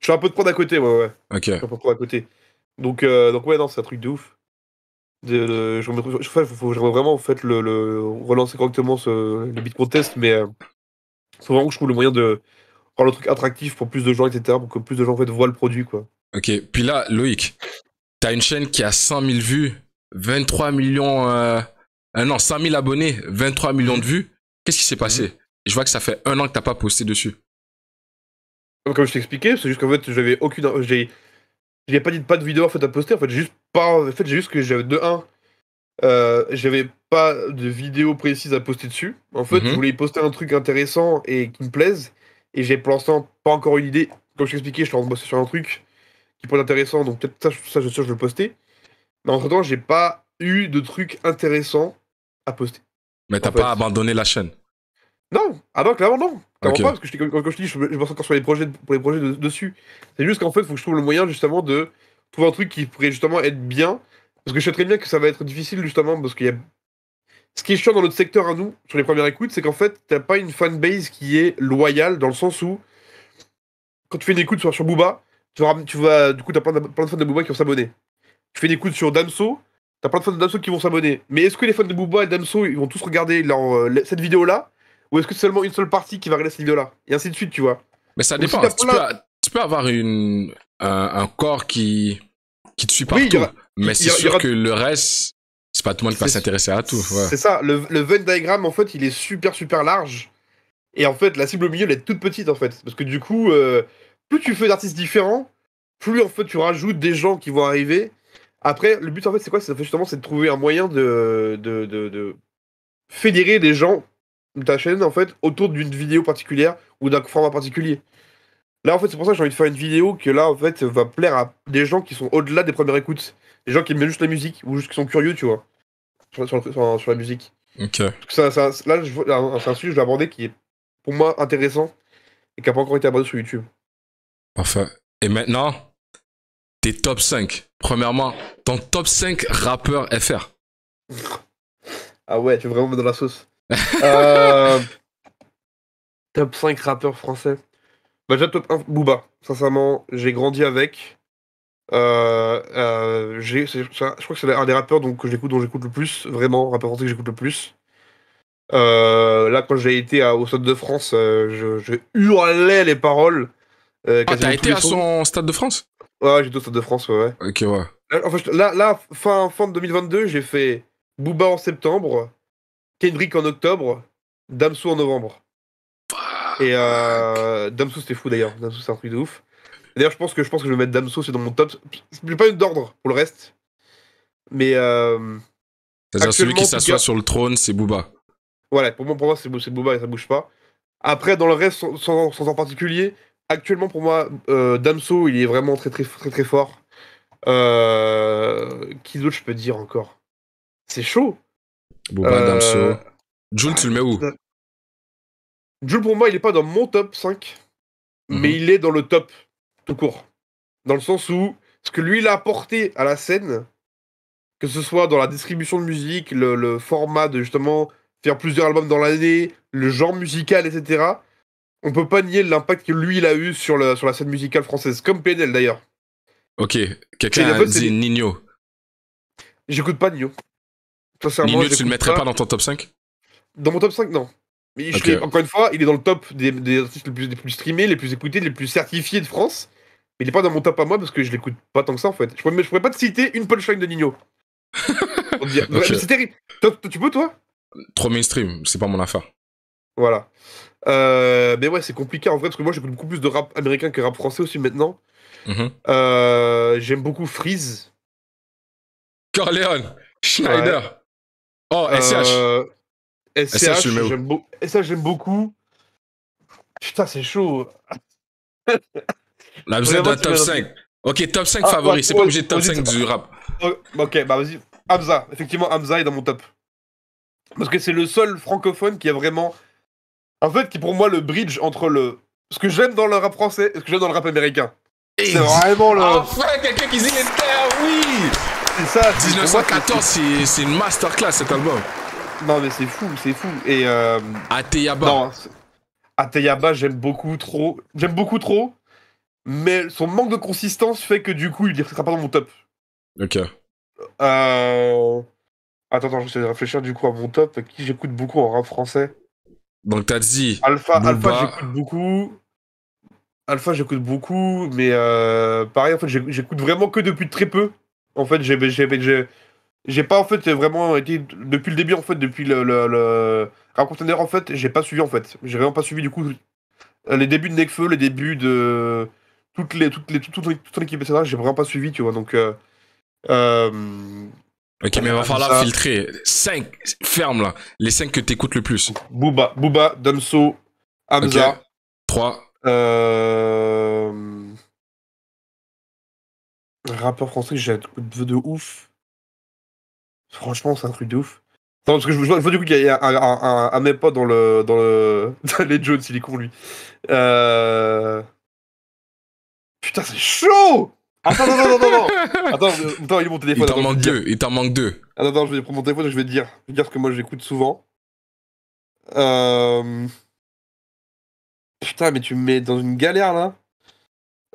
Je fais un peu de prod à côté, ouais, ouais. Ok. à côté. Donc, donc ouais, non, c'est un truc de ouf. De, je, je, faut, vraiment en fait le, relancer correctement ce, le beat contest, mais c'est vraiment que je trouve le moyen de, le truc attractif pour plus de gens, etc. Pour que plus de gens en fait, voient le produit, quoi. Ok, puis là, Loïc, t'as une chaîne qui a 100 vues, 23 millions. Euh... euh non, 100 abonnés, 23 millions de vues. Qu'est-ce qui s'est mhm. passé Je vois que ça fait un an que t'as pas posté dessus. Comme je t'expliquais, c'est juste qu'en fait, j'avais aucune. J'ai. J'ai pas dit pas de vidéo fait à poster. En fait, j'ai juste pas. En fait, j'ai juste que j'avais de 1. Euh, j'avais pas de vidéo précise à poster dessus. En fait, je mhm. voulais poster un truc intéressant et qui me plaise. Et j'ai pour l'instant pas encore une idée. Comme je t'expliquais, je suis en train de sur un truc qui pourrait être intéressant, donc peut-être ça, ça, je suis sûr, je vais le poster. Mais entre temps, j'ai pas eu de truc intéressant à poster. Mais t'as pas abandonné la chaîne Non, ah non, clairement non. Clairement pas, parce que je, comme, je te dis, je, me encore sur les projets, pour les projets dessus. C'est juste qu'en fait, il faut que je trouve le moyen justement de trouver un truc qui pourrait justement être bien. Parce que je sais très bien que ça va être difficile justement, parce qu'il y a ce qui est chiant dans notre secteur à nous, sur les premières écoutes, c'est qu'en fait, t'as pas une fanbase qui est loyale dans le sens où, quand tu fais une écoute sur, Booba, tu vas, du coup, t'as plein, de, plein de fans de Booba qui vont s'abonner. Tu fais des écoute sur Damso, t'as plein de fans de Damso qui vont s'abonner. Mais est-ce que les fans de Booba et Damso, ils vont tous regarder leur, euh, cette vidéo-là Ou est-ce que c'est seulement une seule partie qui va regarder cette vidéo-là Et ainsi de suite, tu vois. Mais ça dépend. tu, peux, avoir un, corps qui, qui te suit partout. mais c'est sûr que le reste c'est pas tout le monde qui va s'intéresser à tout. C'est ça. Le, Venn diagramme, en fait, il est super, super large. Et en fait, la cible au milieu, elle est toute petite, en fait. Parce que du coup, euh, plus tu fais d'artistes différents, plus en fait tu rajoutes des gens qui vont arriver. Après, le but, en fait, c'est quoi C'est justement c'est de trouver un moyen de, de, de, fédérer des gens de ta chaîne, en fait, autour d'une vidéo particulière ou d'un format particulier. Là, en fait, c'est pour ça que j'ai envie de faire une vidéo que là, en fait, va plaire à des gens qui sont au-delà des premières écoutes. Des gens qui aiment juste la musique ou juste qui sont curieux, tu vois sur, la musique. Ok. Ça, là, c'est un sujet que je aborder qui est pour moi intéressant et qui n'a pas encore été abordé sur YouTube. Enfin, et maintenant, tes top 5. Premièrement, ton top 5 rappeur FR. Ah ouais, tu es vraiment dans la sauce. Euh, top 5 rappeurs français. Bah, déjà, top 1, Booba. Sincèrement, j'ai grandi avec. Euh, euh, je crois que c'est un des rappeurs donc, que j'écoute, dont j'écoute le plus, vraiment, rappeur français que j'écoute le plus. Euh, là, quand j'ai été au Stade de France, je, hurlais les paroles. ah, t'as été à son Stade de France Ouais, j'étais au Stade de France, ouais. Ok, ouais. Là, là, fin, fin de 2022, j'ai fait Booba en septembre, Kendrick en octobre, Damso en novembre. Et Damso, c'était fou d'ailleurs. Damso, c'est un truc de ouf. D'ailleurs, je pense que je pense que je vais mettre Damso, c'est dans mon top. J'ai pas une d'ordre pour le reste. Mais. Euh, C'est-à-dire celui qui s'assoit sur le trône, c'est Booba. Voilà, pour moi, pour moi c'est Booba et ça bouge pas. Après, dans le reste, sans, en particulier, actuellement pour moi, euh, Damso, il est vraiment très très très très fort. Euh, qui d'autre je peux dire encore C'est chaud. Booba, euh, Damso. Jules, tu le mets où Jules, pour moi, il est pas dans mon top 5, mais mhm. il est dans le top cours Dans le sens où ce que lui il a apporté à la scène, que ce soit dans la distribution de musique, le, format de justement faire plusieurs albums dans l'année, le genre musical, etc. On peut pas nier l'impact que lui il a eu sur, le, sur la scène musicale française, comme PNL d'ailleurs. Ok, quelqu'un a dit Nino. J'écoute pas Nino. Nino, tu le mettrais pas. dans ton top 5 Dans mon top 5, non. Mais encore une fois, il est dans le top des, des artistes les plus, les plus streamés, les plus écoutés, les plus certifiés de France il n'est pas dans mon top à moi parce que je l'écoute pas tant que ça en fait. Je pourrais, je pourrais pas te citer une punchline de Nino. C'est terrible. Toi, tu peux toi Trop mainstream, c'est pas mon affaire. Voilà. Euh, mais ouais, c'est compliqué en vrai parce que moi j'écoute beaucoup plus de rap américain que rap français aussi maintenant. Mhm. Euh, j'aime beaucoup Freeze. Corleone, Schneider. Oh, SCH. Euh, SCH, j'aime beaucoup. Putain, c'est chaud. On a besoin d'un top 5. Ok, top 5 ah, favori. c'est pas obligé de top 5 du rap. Euh, ok, bah vas-y. Amza. Effectivement, Amza est dans mon top. Parce que c'est le seul francophone qui a vraiment. En fait, qui pour moi le bridge entre le. Ce que j'aime dans le rap français et ce que j'aime dans le rap américain. C'est vraiment le. Enfin, quelqu'un qui dit les terres, oui C'est ça. 1914, c'est une masterclass cet album. Non, mais c'est fou, c'est fou. Et. Euh... Ateyaba. Non, Ateyaba, j'aime beaucoup trop. J'aime beaucoup trop mais son manque de consistance fait que du coup, il ne restera pas dans mon top. Ok. Euh, attends, attends, je vais réfléchir du coup à mon top. Qui j'écoute beaucoup en rap français Donc t'as dit. Alpha, Alpha j'écoute beaucoup. Alpha, j'écoute beaucoup, mais euh, pareil, en fait, j'écoute vraiment que depuis très peu. En fait, j'ai, j'ai, pas en fait vraiment été depuis le début, en fait, depuis le, le, le... rap en fait, j'ai pas suivi en fait. J'ai vraiment pas suivi du coup les débuts de Nekfeu, les débuts de toutes les, toutes les, toute, toute, l'équipe, etc., j'ai vraiment pas suivi, tu vois. Donc. Euh, euh, ok, mais il va falloir filtrer. 5, ferme là. Les 5 que t'écoutes le plus. Booba, Booba, Damso, Hamza. 3. Okay. Euh, rappeur français, j'ai un truc de ouf. Franchement, c'est un truc de ouf. Non, parce que je, vois, du coup qu'il y a un, un, un, dans le. dans le. les Jones, il est con lui. Euh. Putain, c'est chaud Attends, attends, attends, attends, attends, il mon téléphone. Il t'en manque deux, il t'en manque deux. Attends, attends, je vais prendre mon téléphone et je vais te dire, je vais dire ce que moi j'écoute souvent. Euh, putain, mais tu me mets dans une galère là.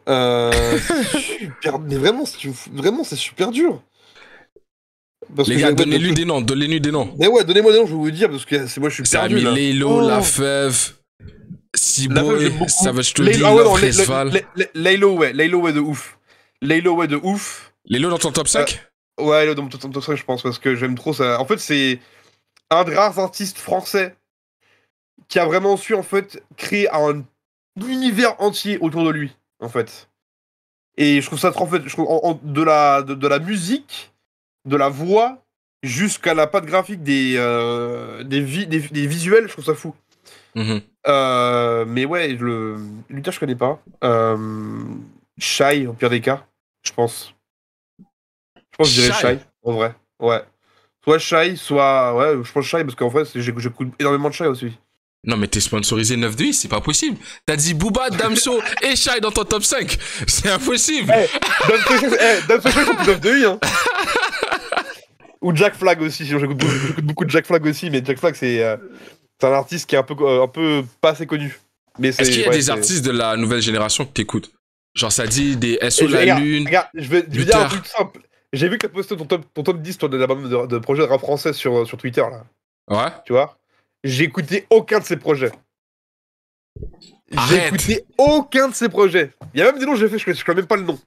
Euh... super... Mais vraiment, vraiment c'est super dur. Parce les gars, donnez-lui des noms, donnez-lui des noms. Mais ouais, donnez-moi des noms, je vais vous dire, parce que c'est moi je suis perdu. Samy Lelo, oh. La Ciboy, Savage je te ah ouais, non, Laylo, Laylo, ouais, Laylo, ouais, de ouf. Laylo, ouais, de ouf. Laylo dans ton top 5 euh, Ouais, Laylo dans mon top, 5, je pense, parce que j'aime trop ça. En fait, c'est un des rares artistes français qui a vraiment su, en fait, créer un univers entier autour de lui, en fait. Et je trouve ça trop, en fait, je trouve, de, la, de, la musique, de la voix, jusqu'à la patte graphique des, euh, des, visuels, je trouve ça fou. Mm euh, mais ouais, le Luther, je connais pas. Euh, Shy, au pire des cas, je pense. Je pense que je dirais Shy, en vrai. Ouais. Soit Shy, soit. Ouais, je pense Shy parce qu'en vrai, j'écoute énormément de Shy aussi. Non, mais t'es sponsorisé 9 de lui, c'est pas possible. T'as dit Booba, Damso et Shy dans ton top 5. C'est impossible. Hey, eh, Damso 9 eh, de lui. hein. Ou Jack Flag aussi, j'écoute beaucoup, de Jack Flag aussi, mais Jack Flag c'est. Euh, c'est un artiste qui est un peu, euh, un peu pas assez connu. Est-ce qu'il y a des artistes de la nouvelle génération que t'écoutes Genre, ça dit des SO La Lune. Regarde, je vais, dire un truc simple. J'ai vu que as posté ton top, ton top 10 de, de, de projet de rap français euh, sur, Twitter, là. Ouais. Tu vois J'ai écouté aucun de ces projets. J'ai écouté aucun de ces projets. Il y a même des noms que j'ai fait, je, connais même pas le nom.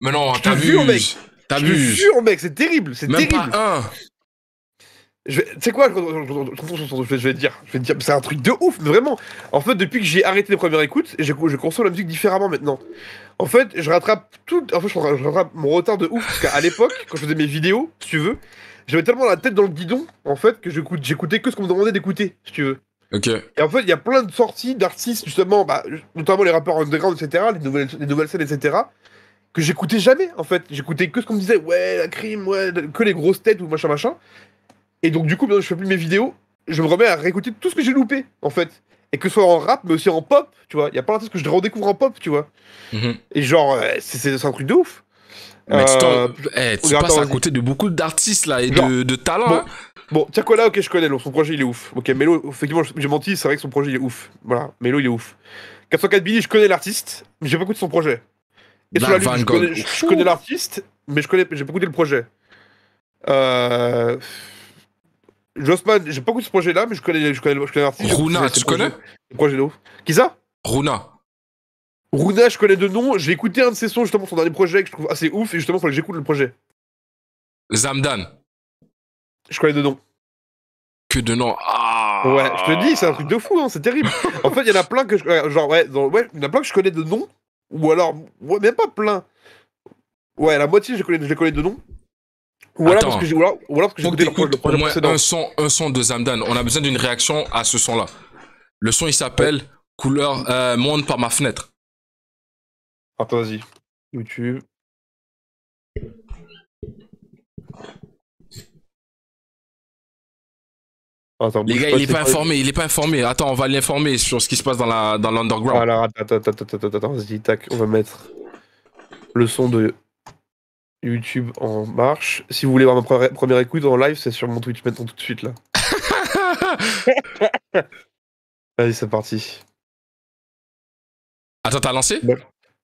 Mais non, t'abuses. vu mec T'as vu mec, c'est terrible. C'est terrible. Tu sais quoi, je, vais te dire, c'est un truc de ouf, mais vraiment. En fait, depuis que j'ai arrêté les premières écoutes, je, je consomme la musique différemment maintenant. En fait, je rattrape tout, en fait, je rattrape mon retard de ouf, parce qu'à l'époque, quand je faisais mes vidéos, si tu veux, j'avais tellement la tête dans le guidon, en fait, que j'écoutais que ce qu'on me demandait d'écouter, si tu veux. Et en fait, il y a plein de sorties d'artistes, justement, bah, notamment les rappeurs underground, etc., les nouvelles, les nouvelles scènes, etc., que j'écoutais jamais, en fait. J'écoutais que ce qu'on me disait, ouais, la crime, ouais, que les grosses têtes ou machin, machin. Et donc, du coup, maintenant je fais plus mes vidéos, je me remets à réécouter tout ce que j'ai loupé, en fait. Et que ce soit en rap, mais aussi en pop, tu vois. Il y a pas l'artiste que je redécouvre en pop, tu vois. Mhm. Et genre, euh, c'est un truc de ouf. Mais euh, eh, tu, à côté de beaucoup d'artistes là et de, de talents. Bon, tiens, quoi, là, ok, je connais, son projet il est ouf. Ok, Melo, effectivement, j'ai menti, c'est vrai que son projet il est ouf. Voilà, Melo il est ouf. 404 Billy, je connais l'artiste, mais j'ai pas écouté son projet. Et sur la lutte, je connais, l'artiste, mais je connais, j'ai pas le projet. Euh. Jossman, j'ai pas beaucoup ce projet-là, mais je connais, je connais, je connais l'artiste. Runa, tu connais projet de Qui ça Runa. Runa, je connais de noms. J'ai écouté un de ses sons, justement, son dernier projet, que je trouve assez ouf, et justement, il faut que j'écoute le projet. Zamdan. Je connais de nom. Que de nom ah. Ouais, je te dis, c'est un truc de fou, hein, c'est terrible. en fait, il y en a plein que je. Genre, ouais, ouais, il y en a plein que je connais de nom, ou alors, ouais, même pas plein. Ouais, la moitié, je, connais, je les connais de noms ou alors parce que j'ai le projet Un son, un son de Zamdan. On a besoin d'une réaction à ce son-là. Le son, il s'appelle Couleur euh, Monde par ma fenêtre. Attends, vas-y. YouTube. Les gars, il est pas, informé, il est pas informé. Attends, on va l'informer sur ce qui se passe dans la dans l'underground. attends, attends, attends, attends, vas-y, tac, on va mettre le son de YouTube en marche. Si vous voulez voir ma première écoute en live, c'est sur mon Twitch maintenant tout de suite là. Allez, c'est parti. Attends, t'as lancé Ouais,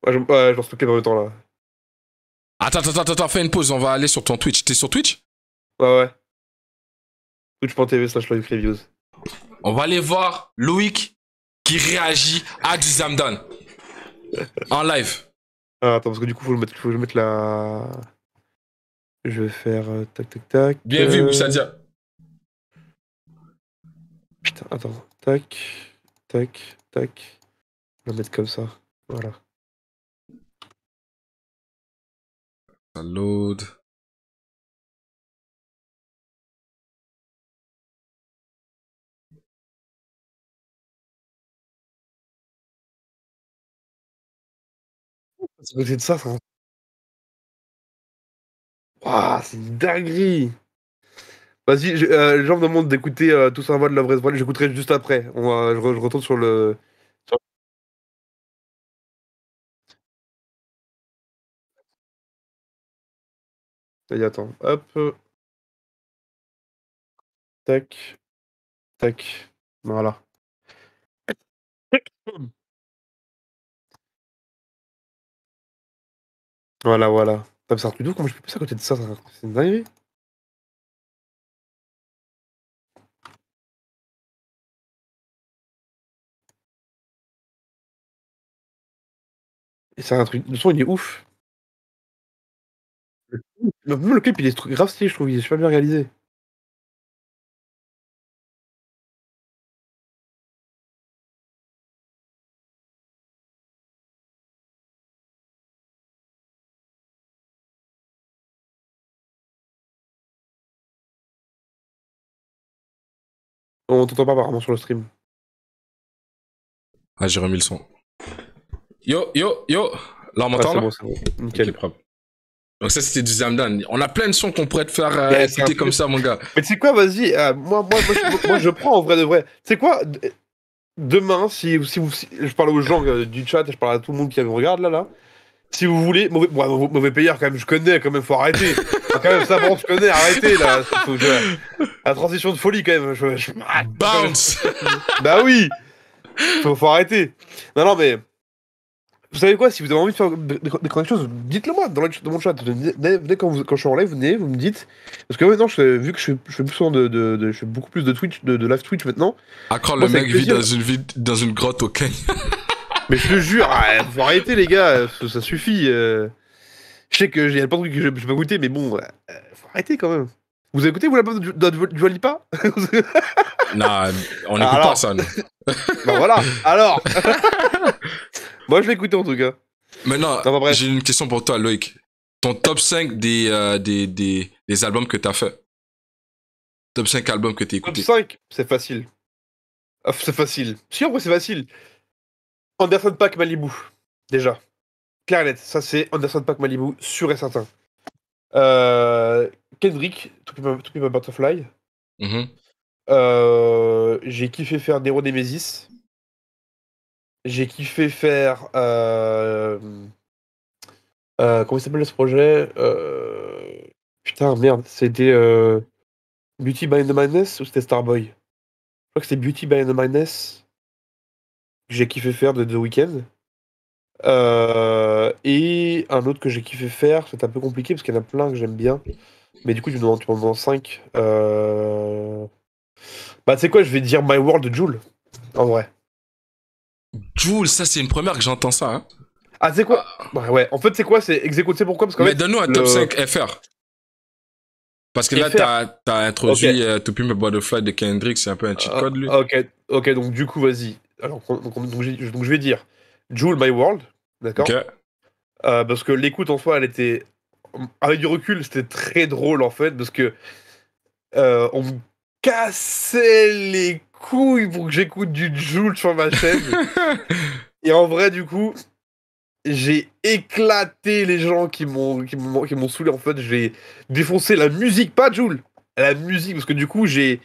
je je, ouais, dans le temps là. Attends, attends, attends, attends, fais une pause, on va aller sur ton Twitch. T'es sur Twitch Ouais, ouais. Twitch.tv slash live reviews. On va aller voir Loïc qui réagit à du Zamdan en live. Ah, attends, parce que du coup, faut le mettre, faut que je mette la. Je vais faire euh, tac tac tac. Bien vu, Moussadia. Euh, putain, attends. Tac, tac, tac. On va mettre comme ça. Voilà. Ça load. de ça, c'est une dinguerie. Vas-y, je- euh, me demandent d'écouter euh, tout ça en voix de la vraie je J'écouterai juste après. On je, retourne sur le. attends. Hop, tac, tac. Voilà. Voilà, voilà. ça me un plus doux comment je peux passer à côté de ça, ça- C'est une dinguerie. Et c'est un truc. Le son, il est ouf. Le clip, le clip, il est grave stylé, je trouve. Il est super bien réalisé. On t'entend pas apparemment sur le stream. Ah, j'ai remis le son. Yo, yo, yo Là, on ah, m'entend bon. Nickel. donc ça, c'était du Zamdan. On a plein de sons qu'on pourrait te faire c'était euh, comme ça, mon gars. Mais tu sais quoi, vas-y, euh, moi, moi, moi, je prends en vrai de vrai. Tu sais quoi Demain, si, si, je parle aux gens euh, du chat, je parle à tout le monde qui me regarde, là, là. Si vous voulez, mauvais, mauvais payeur, quand même, je connais, quand même, faut arrêter. quand même, ça, bon, je connais, arrêtez, là. La transition de folie, quand même. Bounce Bah oui faut, arrêter. Non, non, mais. Vous savez quoi Si vous avez envie de faire des choses, dites-le moi dans, mon chat. Dès venez quand, vous, quand, je suis en live, venez, vous me dites. Parce que maintenant, je, vu que je, fais, de, beaucoup plus de Twitch, de, live Twitch maintenant. Ah, quand le mec vit dans une, dans une grotte, ok. mais je te jure, ah, faut arrêter, les gars, ça, suffit. Euh. Je sais que j'ai pas de truc que je pas goûter mais bon, euh, faut arrêter quand même. Vous écoutez, vous, la de, de, Non, on n'écoute pas ça, nous. ben bah voilà, alors Moi, je vais écouter en tout cas. Maintenant, bah, j'ai une question pour toi, Loïc. Ton top 5 euh, des, des, albums que tu as fait Top 5 albums que t'as écoutés. Top 5 C'est facile. Ah, c'est facile. Si, en vrai, c'est facile. Anderson Pack Malibu, déjà. Claire ça c'est Anderson Pack Malibu, sûr et certain. Euh, Kendrick, To ma Butterfly. Mhm. Euh, j'ai kiffé faire Nero Nemesis. J'ai kiffé faire. Euh, comment s'appelle ce projet Putain, merde, c'était Beauty by the Madness ou c'était Starboy Je crois que c'était Beauty by the Madness j'ai kiffé faire de The Weeknd. Euh, et un autre que j'ai kiffé faire, c'est un peu compliqué parce qu'il y en a plein que j'aime bien. Mais du coup, tu me demandes, 5. Euh, bah, c'est quoi, je vais dire My World de Joule, en vrai. Joule, ça, c'est une première que j'entends ça. Hein. Ah, c'est quoi bah, Ouais, en fait, c'est quoi C'est exécuté pourquoi parce Mais donne-nous un top 5 FR. Parce que là, t'as as introduit okay. uh, To Pimp Butterfly de Kendrick, c'est un peu un cheat ah, code, lui. Ok, ok, donc du coup, vas-y. Alors, donc, donc je vais dire Joule My World, d'accord euh, Parce que l'écoute en soi, elle était. Avec du recul, c'était très drôle en fait, parce que. Euh, on me cassait les couilles pour que j'écoute du Joule sur ma chaîne. Et en vrai, du coup, j'ai éclaté les gens qui m'ont qui m'ont saoulé en fait j'ai défoncé la musique pas Joule la musique parce que du coup j'ai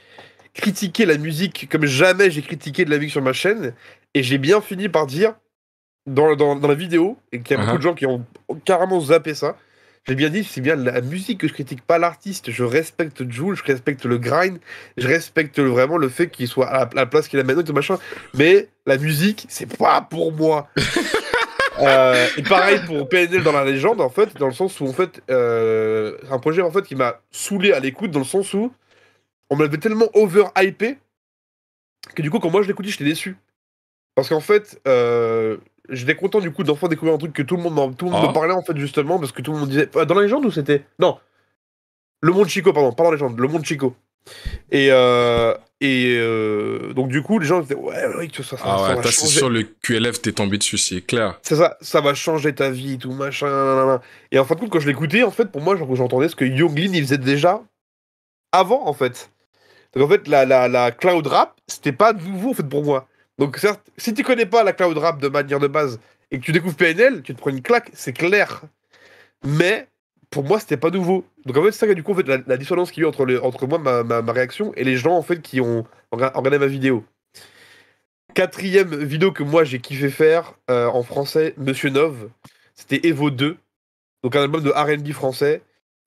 critiqué la musique comme jamais j'ai critiqué de la musique sur ma chaîne et j'ai bien fini par dire dans, dans, la vidéo, et qu'il y a uh-huh. beaucoup de gens qui ont carrément zappé ça, j'ai bien dit, c'est bien la musique que je critique, pas l'artiste. Je respecte Jules, je respecte le grind, je respecte vraiment le fait qu'il soit à la place qu'il a maintenant machin. Mais la musique, c'est pas pour moi. Euh, et pareil pour PNL dans la légende, en fait, dans le sens où, en fait, c'est euh, un projet en fait qui m'a saoulé à l'écoute, dans le sens où on m'avait tellement over-hypé que du coup, quand moi je l'écoutais, j'étais déçu. Parce qu'en fait, euh, j'étais content du coup d'enfin découvrir un truc que tout le monde, me tout le monde ah. parlait en fait justement parce que tout le monde disait euh, dans la légende où c'était non le monde Chico pardon pas dans la légende le monde Chico et euh, et euh, donc du coup les gens disaient ouais ouais ça, ça, ah ouais, ça c'est sur le QLF t'es tombé dessus c'est clair c'est ça ça va changer ta vie tout machin et en fin de compte quand je l'écoutais en fait pour moi j'entendais ce que Younglin il faisait déjà avant en fait donc en fait la la, la cloud rap c'était pas nouveau en fait pour moi donc, certes, si tu connais pas la cloud rap de manière de base et que tu découvres PNL, tu te prends une claque, c'est clair. Mais pour moi, c'était pas nouveau. Donc, en fait, c'est ça a du coup, fait, la, dissonance qu'il y a eu entre, moi, ma, réaction, et les gens en fait qui ont, regardé ma vidéo. Quatrième vidéo que moi j'ai kiffé faire euh, en français, Monsieur Nove. c'était Evo 2, donc un album de RB français.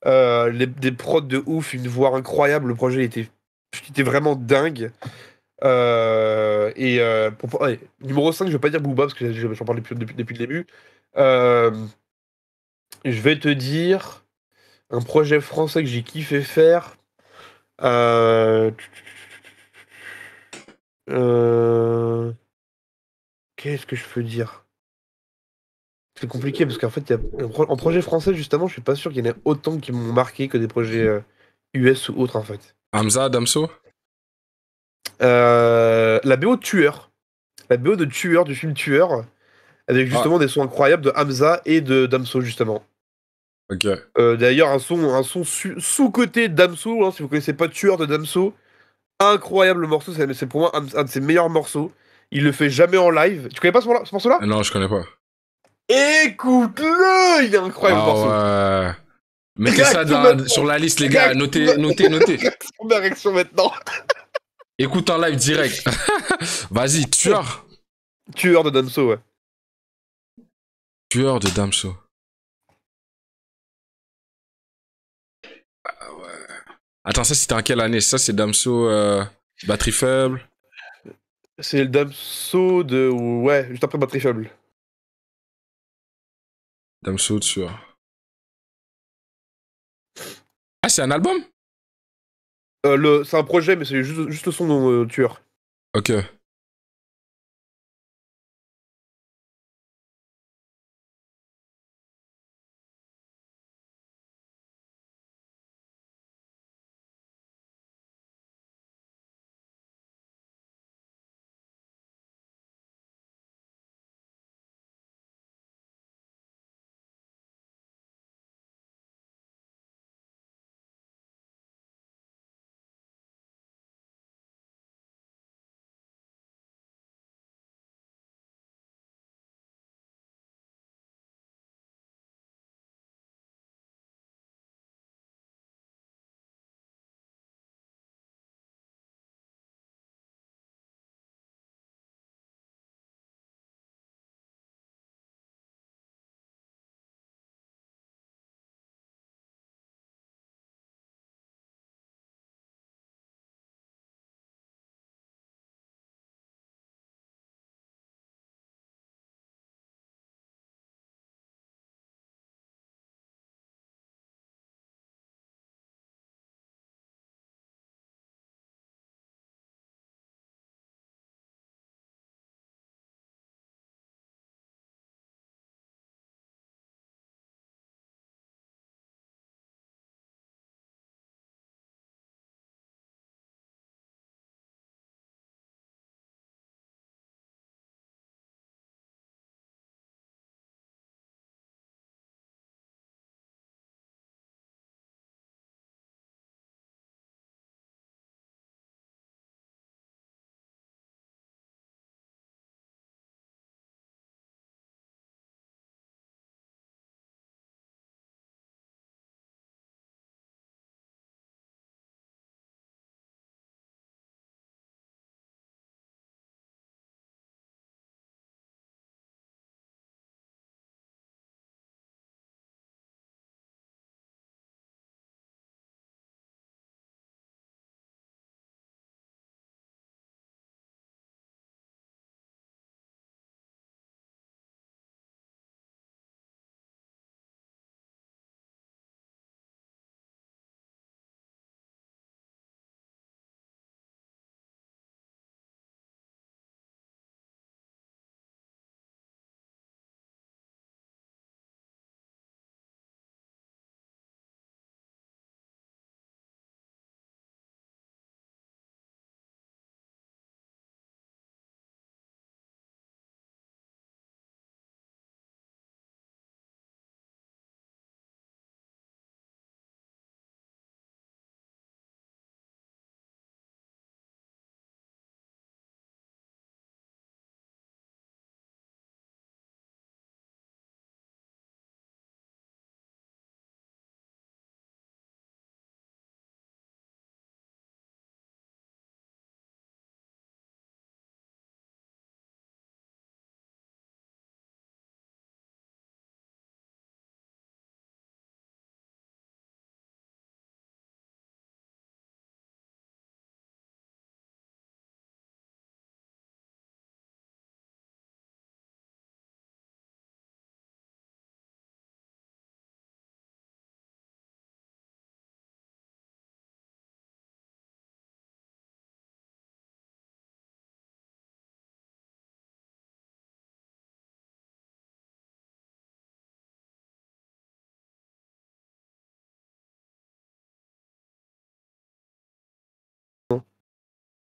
Euh, des prods de ouf, une voix incroyable. Le projet était vraiment dingue. Euh, et euh, pour, numéro 5, je vais pas dire Booba parce que j'en parle depuis, depuis, le début. Euh, je vais te dire un projet français que j'ai kiffé faire. Qu'est-ce que je peux dire C'est compliqué parce qu'en fait, en projet français, justement, je suis pas sûr qu'il y en ait autant qui m'ont marqué que des projets US ou autres en fait. Hamza, Damso euh, la BO Tueur. La BO de Tueur, du film Tueur, avec ah. justement des sons incroyables de Hamza et de Damso, justement. Ok euh, D'ailleurs, un son, un son sous-côté Damso, hein, si vous connaissez pas Tueur de Damso, incroyable morceau, c'est pour moi un, de ses meilleurs morceaux. Il le fait jamais en live. Tu connais pas ce, morceau-là Non, je connais pas. Écoute-le Il est incroyable, ah Mettez ça sur la liste, les gars. Notez, notez, notez. Réaction maintenant. Écoute un live direct. Vas-y, tueur. Tueur de Damso, ouais. Tueur de Damso. Ah, Attends, ça c'était en quelle année Ça c'est Damso euh, batterie faible. C'est le Damso de. Ouais, juste après batterie faible. Damso tueur. Ah, c'est un album euh, le... C'est un projet, mais c'est juste, juste son nom, euh, tueur. Ok.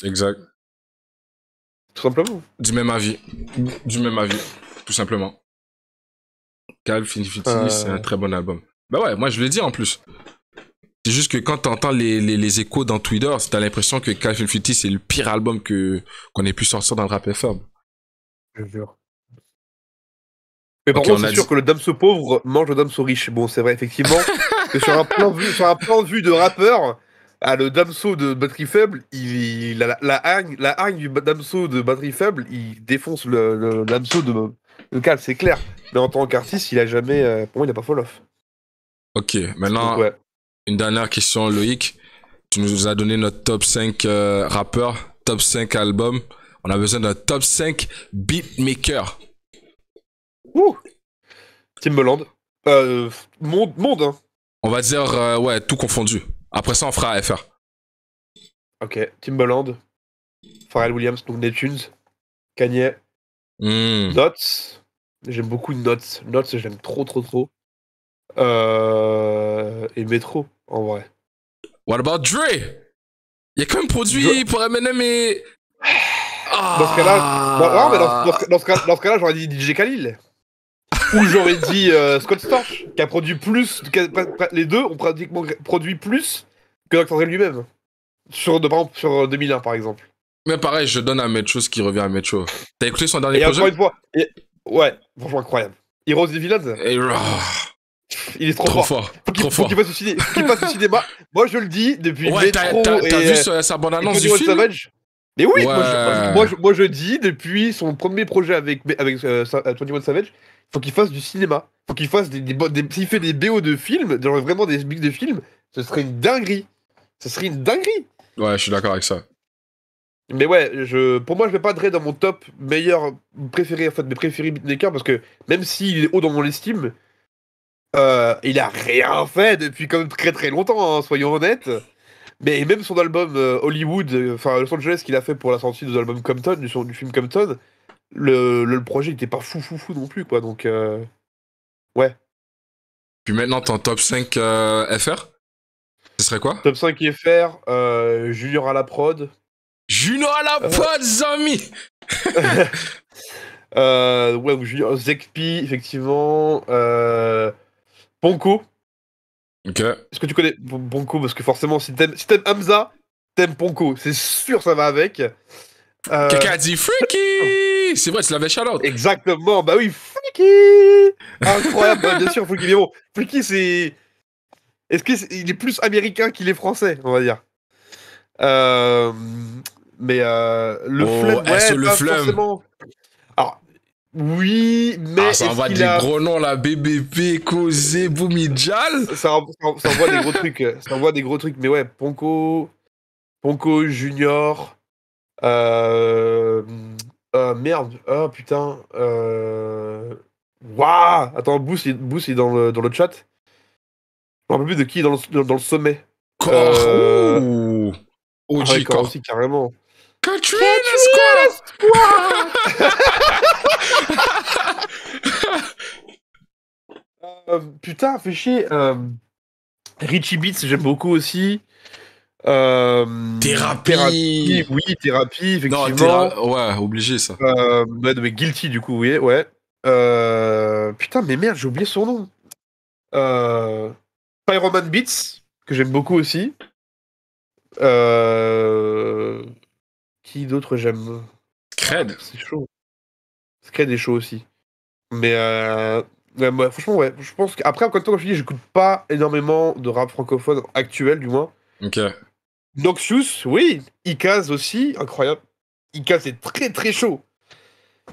Exact. Tout simplement. Du même avis. Du même avis. Tout simplement. Calve Finifiti, euh. c'est un très bon album. Bah ouais, moi je l'ai dis en plus. C'est juste que quand t'entends les, les, les échos dans Twitter, t'as l'impression que calfin Fiti c'est le pire album que qu'on ait pu sortir dans le rap FM. Je jure. Mais par contre, c'est sûr que le ce pauvre mange le ce riche. Bon, c'est vrai, effectivement. que sur un plan de sur un plan de, vue de rappeur, ah, le Damso de batterie faible, il, la, la, la du Damso de batterie faible, il défonce le, Damso de, le c'est clair. Mais en tant qu'artiste, il a jamais. Euh, pour moi, il n'a pas fall off. Ok, maintenant, une dernière question, Loïc. Tu nous as donné notre top 5 euh, rappeurs, top 5 albums. On a besoin d'un top 5 beatmaker. Ouh Timbaland. Euh, monde, monde, hein. On va dire, euh, ouais, tout confondu. Après ça, on fera FR. Ok, Timbaland, Pharrell Williams, donc Neptunes, Kanye, mm. J'aime beaucoup Notes. Notes, j'aime trop, trop, trop. Euh, et Metro, en vrai. What about Dre Il a quand même produit pour Eminem et. Dans ce cas-là, dans ce cas-là, j'aurais dit DJ Khalil. Ou j'aurais dit euh, Scott Storch, qui a produit plus. les deux ont pratiquement produit plus que Dr. lui-même. Sur, de, par exemple, sur 2001, euh, par exemple. Mais pareil, je donne à Metcho ce qui revient à Metcho. T'as écouté son dernier projet Ouais, franchement incroyable. Heroes of Villains oh, Il est trop, trop fort. Trop fort. Qu'il passe au cinéma. Moi, je le dis depuis. Ouais, t'as, vu sa, sa annonce du film Savage mais oui, moi, je, dis depuis son premier projet avec, avec 21 euh, euh, Savage, faut qu'il fasse du cinéma. Faut qu'il fasse des, des, s'il fait des BO de films, vraiment des mix de films, ce serait une dinguerie. Ce serait une dinguerie. Ouais, je suis d'accord avec ça. Mais ouais, pour moi, je vais pas dans mon top meilleur préféré, en fait, mes préférés beatmakers, parce que même s'il est haut dans mon estime, euh, il a rien fait depuis quand même très très longtemps, hein, soyons honnêtes. Mais même son album euh, Hollywood, euh, enfin Los Angeles qu'il a fait pour la sortie de l'album Compton, du, film Compton, le, le, projet n'était pas fou fou fou non plus quoi. Donc euh, ouais. Puis maintenant t'es en top 5 FR. Ce serait quoi Top 5 FR, Junior à la prod. Junior à la prod, Zami Ouais, ou Junior Zekpi, effectivement. Ponko. Est-ce que tu connais Ponko Parce que forcément, si t'aimes Hamza, t'aimes Ponko, C'est sûr, ça va avec. Euh, Quelqu'un a dit Freaky C'est vrai, tu l'avais méchante. Exactement, bah oui, Freaky Incroyable, bah, bien sûr, Freaky. Mais bon, Freaky, c'est. Est-ce qu'il est... plus américain qu'il est français, on va dire euh, Mais euh, le oh, fleuve, ouais, le Forcément... Oui, mais. Ah, ça envoie des gros noms, là, BBP, Cosé, Boumidjal. Ça, envoie des gros trucs. Euh, ça envoie des gros trucs. Mais ouais, Ponko, Ponko Junior. Euh, euh merde. Oh putain. Euh... Waouh Attends, Boost, Boost est dans le, dans le chat. Je me rappelle plus de qui est dans le, dans, le sommet. Corps euh... OG ah aussi, carrément. Katrina, euh, putain, fais chier. Euh, Richie Beats, j'aime beaucoup aussi. Euh, thérapie. Oui, thérapie, effectivement. Ouais, obligé ça. Euh, mais Guilty, du coup, oui, ouais. Euh, putain, mais merde, j'ai oublié son nom. Pyroman Beats, que j'aime beaucoup aussi. Qui d'autres j'aime Scred. C'est chaud. Scred est chaud aussi. Mais euh, franchement, ouais. Je pense qu'après, que comme je dis, pas énormément de rap francophone actuel, du moins. Ok. Noxious, oui. Icaz aussi, incroyable. Icaz est très très chaud.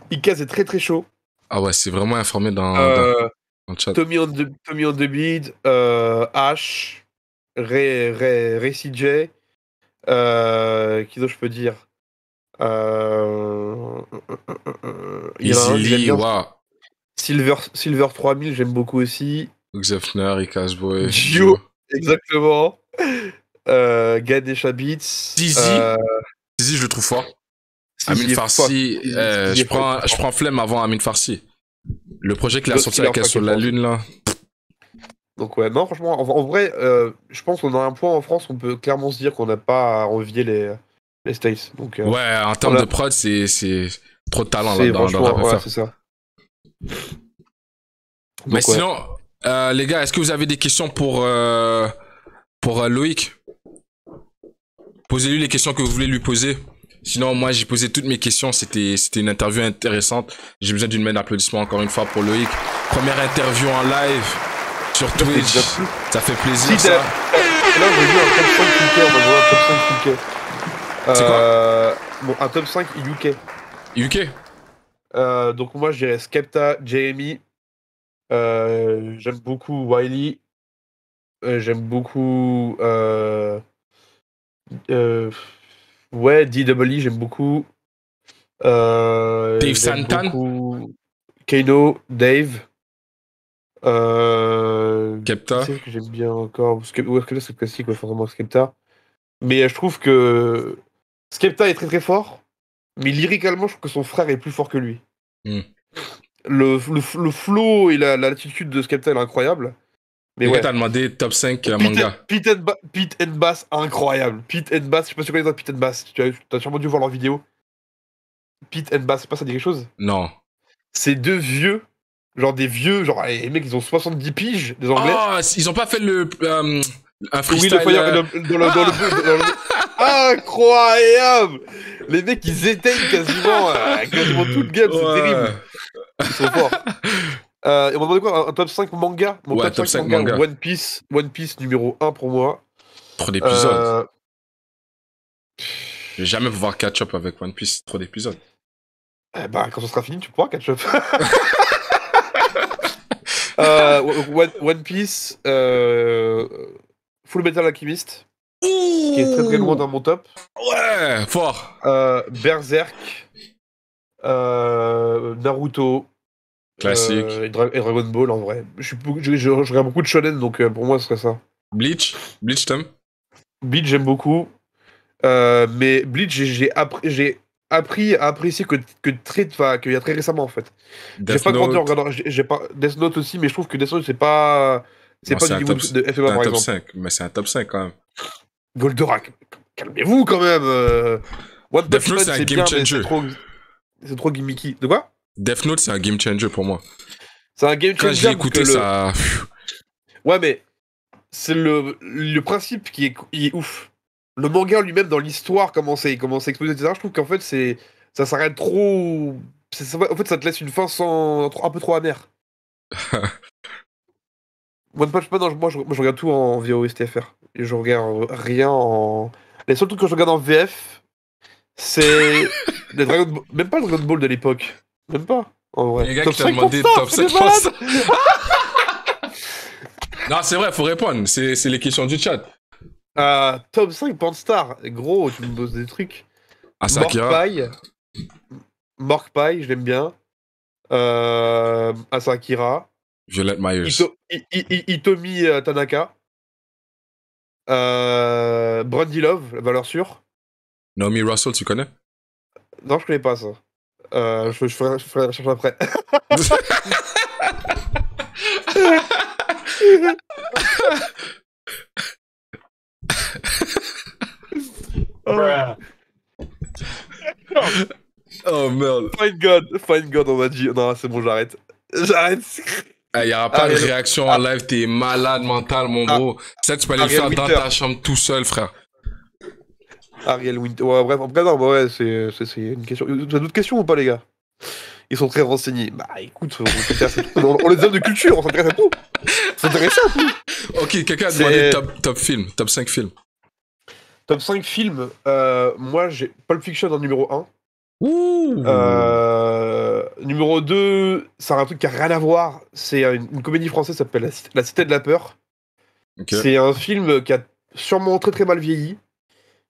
Icaz est très très chaud. Ah ouais, c'est vraiment informé dans, dans, le euh, chat. Tommy on the, Tommy beat, euh, H, Ray, Ray, Ray CJ, euh, qui d'autre je peux dire euh... Il Silver, Silver 3000, j'aime beaucoup aussi. Xefner Icasboy. Gio, exactement. Euh, euh, Zizi. je le trouve fort. Amine Farsi, euh, je, prends, je flemme avant Amine Farsi. Le projet qu'il a sorti avec sur la lune là. Donc ouais, non franchement, en, vrai, euh, je pense qu'on a un point en France, on peut clairement se dire qu'on n'a pas à envier les, euh, ouais, en termes de prod, c'est, trop de talent là, dans, ouais, c'est ça. Mais sinon, euh, les gars, est-ce que vous avez des questions pour, euh, pour Loïc Posez-lui les questions que vous voulez lui poser. Sinon, moi, j'ai posé toutes mes questions. C'était, c'était une interview intéressante. J'ai besoin d'une main d'applaudissement encore une fois pour Loïc. Première interview en live sur Twitch. Ça fait plaisir, ça. Là, 5 euh, un top 5 UK. UK donc moi je dirais Skepta, Jamie, euh, j'aime beaucoup Wiley, euh, j'aime beaucoup ouais DWE j'aime beaucoup Dave Santan, beaucoup... Kano, Dave. Skepta. C'est que j'aime bien encore. Skepta, ouais, c'est classique, forcément Skepta. Mais je trouve que Skepta est très très fort, mais lyriquement je trouve que son frère est plus fort que lui. Hmm. Le, le, flow et la, l'attitude de Skepta est incroyable. Mais ouais. t'as demandé top 5 à euh, manga. Pete and, Bass, incroyable. Pete and Bass, je sais pas si tu connais Pete and Bass. Tu as, t'as sûrement dû voir leur vidéo. Pete and Bass, pas ça dit quelque chose Non. C'est deux vieux, genre des vieux, genre eh, les mecs ils ont 70 piges, des anglais. Ah, ils ont pas fait le. Euh, un freestyle. Dans euh, dans le, dans ah incroyable Les mecs, ils éteignent quasiment, euh, quasiment toute game, c'est terrible. Ils sont forts. Euh, on m'a demandé quoi un, top 5 manga top, 5, manga, One Piece, One Piece numéro 1 pour moi. Trop d'épisodes. Euh, Je vais jamais pouvoir catch up avec One Piece, trop d'épisodes. Eh ben, quand ce sera fini, tu pourras catch up. One, One, Piece, Full Metal Alchemist qui est très très loin dans mon top. Ouais, fort. Euh, Berserk, euh, Naruto. Classique. Euh, et, Dragon Ball en vrai. Je, regarde beaucoup de shonen donc euh, pour moi ce serait ça. Bleach Bleach, Tom Bleach, j'aime beaucoup. Euh, mais Bleach, j'ai appris appris à apprécier que, que très qu'il y a très récemment en fait. J'ai pas grandi en regardant j'ai pas Death Note aussi mais je trouve que Death Note c'est pas c'est pas du niveau de FMA par un 5, mais c'est un top 5 quand même. Goldorak, calmez-vous quand même. Euh. Death Note, c'est un game changer. C'est trop... gimmicky. De quoi Death Note, c'est un game changer pour moi. C'est un game changer. Quand que écouté, le... ça. ouais, mais c'est le... le, principe qui est... ouf. Le manga lui-même, dans l'histoire, comment c'est exposé, etc. Je trouve qu'en fait, ça s'arrête trop. En fait, ça te laisse une fin un peu trop amère. moi, je, regarde tout en VOSTFR. Et je regarde rien en. Les seuls trucs que je regarde en VF, c'est. Même pas le Dragon Ball de l'époque. Même pas, en vrai. Les gars top qui t'ont demandé top 7 Non, c'est vrai, il faut répondre. C'est, c'est les questions du chat. Euh, top 5 Star. Gros, tu me poses des trucs. Asakira. ça je l'aime bien. Euh, Asakira. Violette Myers. Itomi euh, Tanaka. Euh, Brandy Love, la valeur sûre. Naomi Russell, tu connais Non, je connais pas ça. Euh, je, ferai, la recherche après. oh. oh merde. God, find God, on m'a dit. Non, c'est bon, j'arrête. J'arrête. Il eh, n'y aura pas de réaction en live, t'es malade mental, mon ah, gros. Ça, tu peux aller le faire dans ta chambre tout seul, frère. Ariel Winter. Ouais, bref, en tout non, bah ouais, c'est, c'est, une question. T'as d'autres questions ou pas, les gars Ils sont très renseignés. Bah écoute, on, les donne de culture, on s'intéresse à tout. On s'intéresse à tout. Ok, quelqu'un a demandé top, top film, top 5 films. Top 5 films, euh, moi j'ai Pulp Fiction en numéro 1. Euh, numéro 2, c'est un truc qui a rien à voir. C'est une, comédie française qui s'appelle la, Cité de la Peur. C'est un film qui a sûrement très très mal vieilli.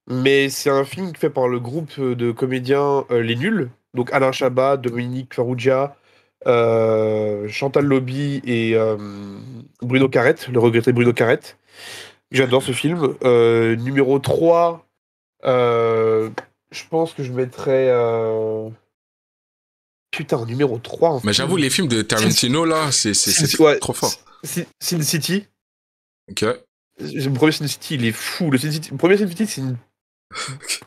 Mais c'est un film fait par le groupe de comédiens euh, Les Nuls. Donc Alain Chabat, Dominique Farrugia, euh, Chantal Lobby et Bruno Carrette, le regretté Bruno Carrette. J'adore ce film. numéro 3, je pense que je mettrais. Euh, putain, numéro 3. Mais j'avoue, les films de Tarantino, là, c'est trop fort. Sin City. Ok. Le premier Sin City, il est fou. Le, City... Le premier Sin City, c'est une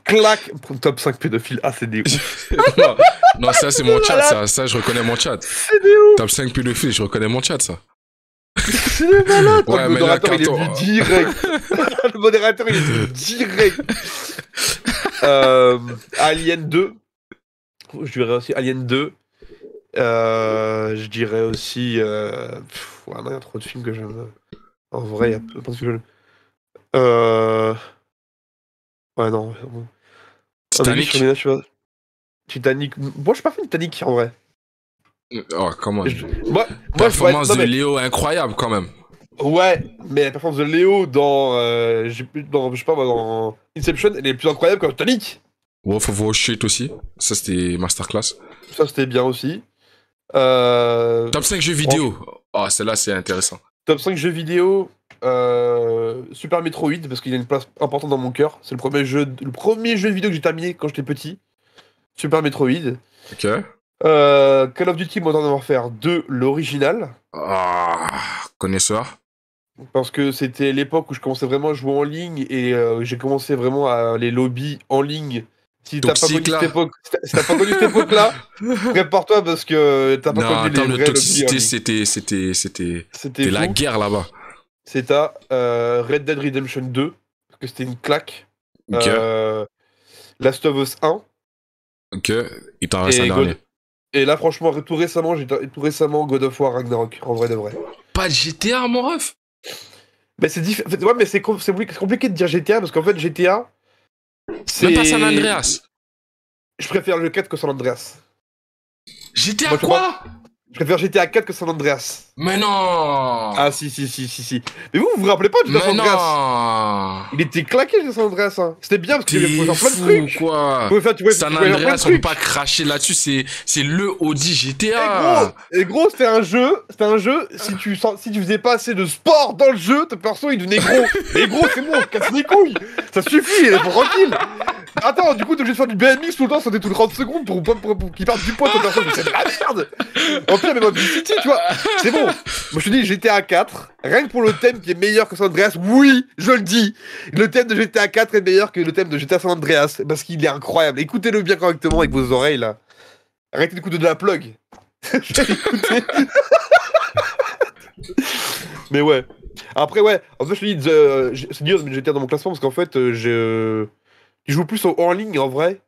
claque top 5 pédophiles Ah, c'est des ouf. non, ça, c'est mon chat, ça. Ça, je reconnais mon chat. C'est des ouf. Top 5 pédophiles je reconnais mon chat, ça. C'est malade! Ouais, le modérateur, il est venu direct! le modérateur, il est venu direct! Euh, Alien 2. Je dirais aussi Alien 2. Euh, je dirais aussi. Euh, il y a trop de films que j'aime. En vrai, il y a pas de films que Ouais, non. Titanic. Moi, je pas... Moi, je suis pas fan de Titanic en vrai. Oh, comment Performance de Léo incroyable quand même. Ouais, mais la performance de Léo dans, euh, pas, dans Inception, elle est plus incroyable qu'en Tonic. Wolf of Wall aussi, ça c'était masterclass. Ça c'était bien aussi. Euh, Top 5 jeux vidéo. Ah, celle-là c'est intéressant. Top 5 jeux vidéo, euh, Super Metroid parce qu'il a une place importante dans mon cœur. C'est le premier jeu, le premier jeu vidéo que j'ai terminé quand j'étais petit. Super Metroid. Ok. Call of Duty moi Modern faire 2, l'original. Ah, connaisseur. Parce que c'était l'époque où je commençais vraiment à jouer en ligne et euh, j'ai commencé vraiment à les lobby en ligne. Si t'as pas connu cette époque, là, prépare-toi parce que t'as pas connu les c'était c'était c'était c'était la guerre là-bas. C'était à euh, Red Dead Redemption 2 parce que c'était une claque. Euh, Last of Us 1. Ok, Et là, franchement, tout récemment, j'ai tout récemment God of War Ragnarok, en vrai de vrai. Pas de GTA, mon ref mais c'est ouais, mais c'est compliqué de dire GTA parce qu'en fait GTA. C'est pas San Je préfère le 4 que San Andreas. GTA quoi je préfère GTA 4 que San Andreas. Mais non Ah si, si, si, si, si. Mais vous, vous vous rappelez pas de San Andreas Il était claqué, San Andreas. Hein. C'était bien parce qu'il pouvais faire plein de trucs. quoi fou tu San Andreas, on peut pas cracher là-dessus, c'est, c'est le Audi GTA. Et gros, gros c'était un jeu, c'était un jeu, si tu, si tu faisais pas assez de sport dans le jeu, ton perso, il devenait gros. Et gros, c'est bon, on casse les couilles Ça suffit, il est tranquille Attends, du coup, t'es obligé de faire du BMX tout le temps, sauter tous les 30 secondes pour, qu'il parte du poids, ton personnage, c'est de la merde En pire, mais City, tu vois, c'est bon. Moi, je te dis, GTA 4, rien que pour le thème qui est meilleur que San Andreas, oui, je le dis Le thème de GTA 4 est meilleur que le thème de GTA San Andreas, parce qu'il est incroyable. Écoutez-le bien correctement avec vos oreilles, là. Arrêtez coup de la plug. Je Mais ouais. Après, ouais, en fait, je te dis, c'est dur, mais j'étais dans mon classement, parce qu'en fait, euh, j'ai... Il joue plus en ligne en vrai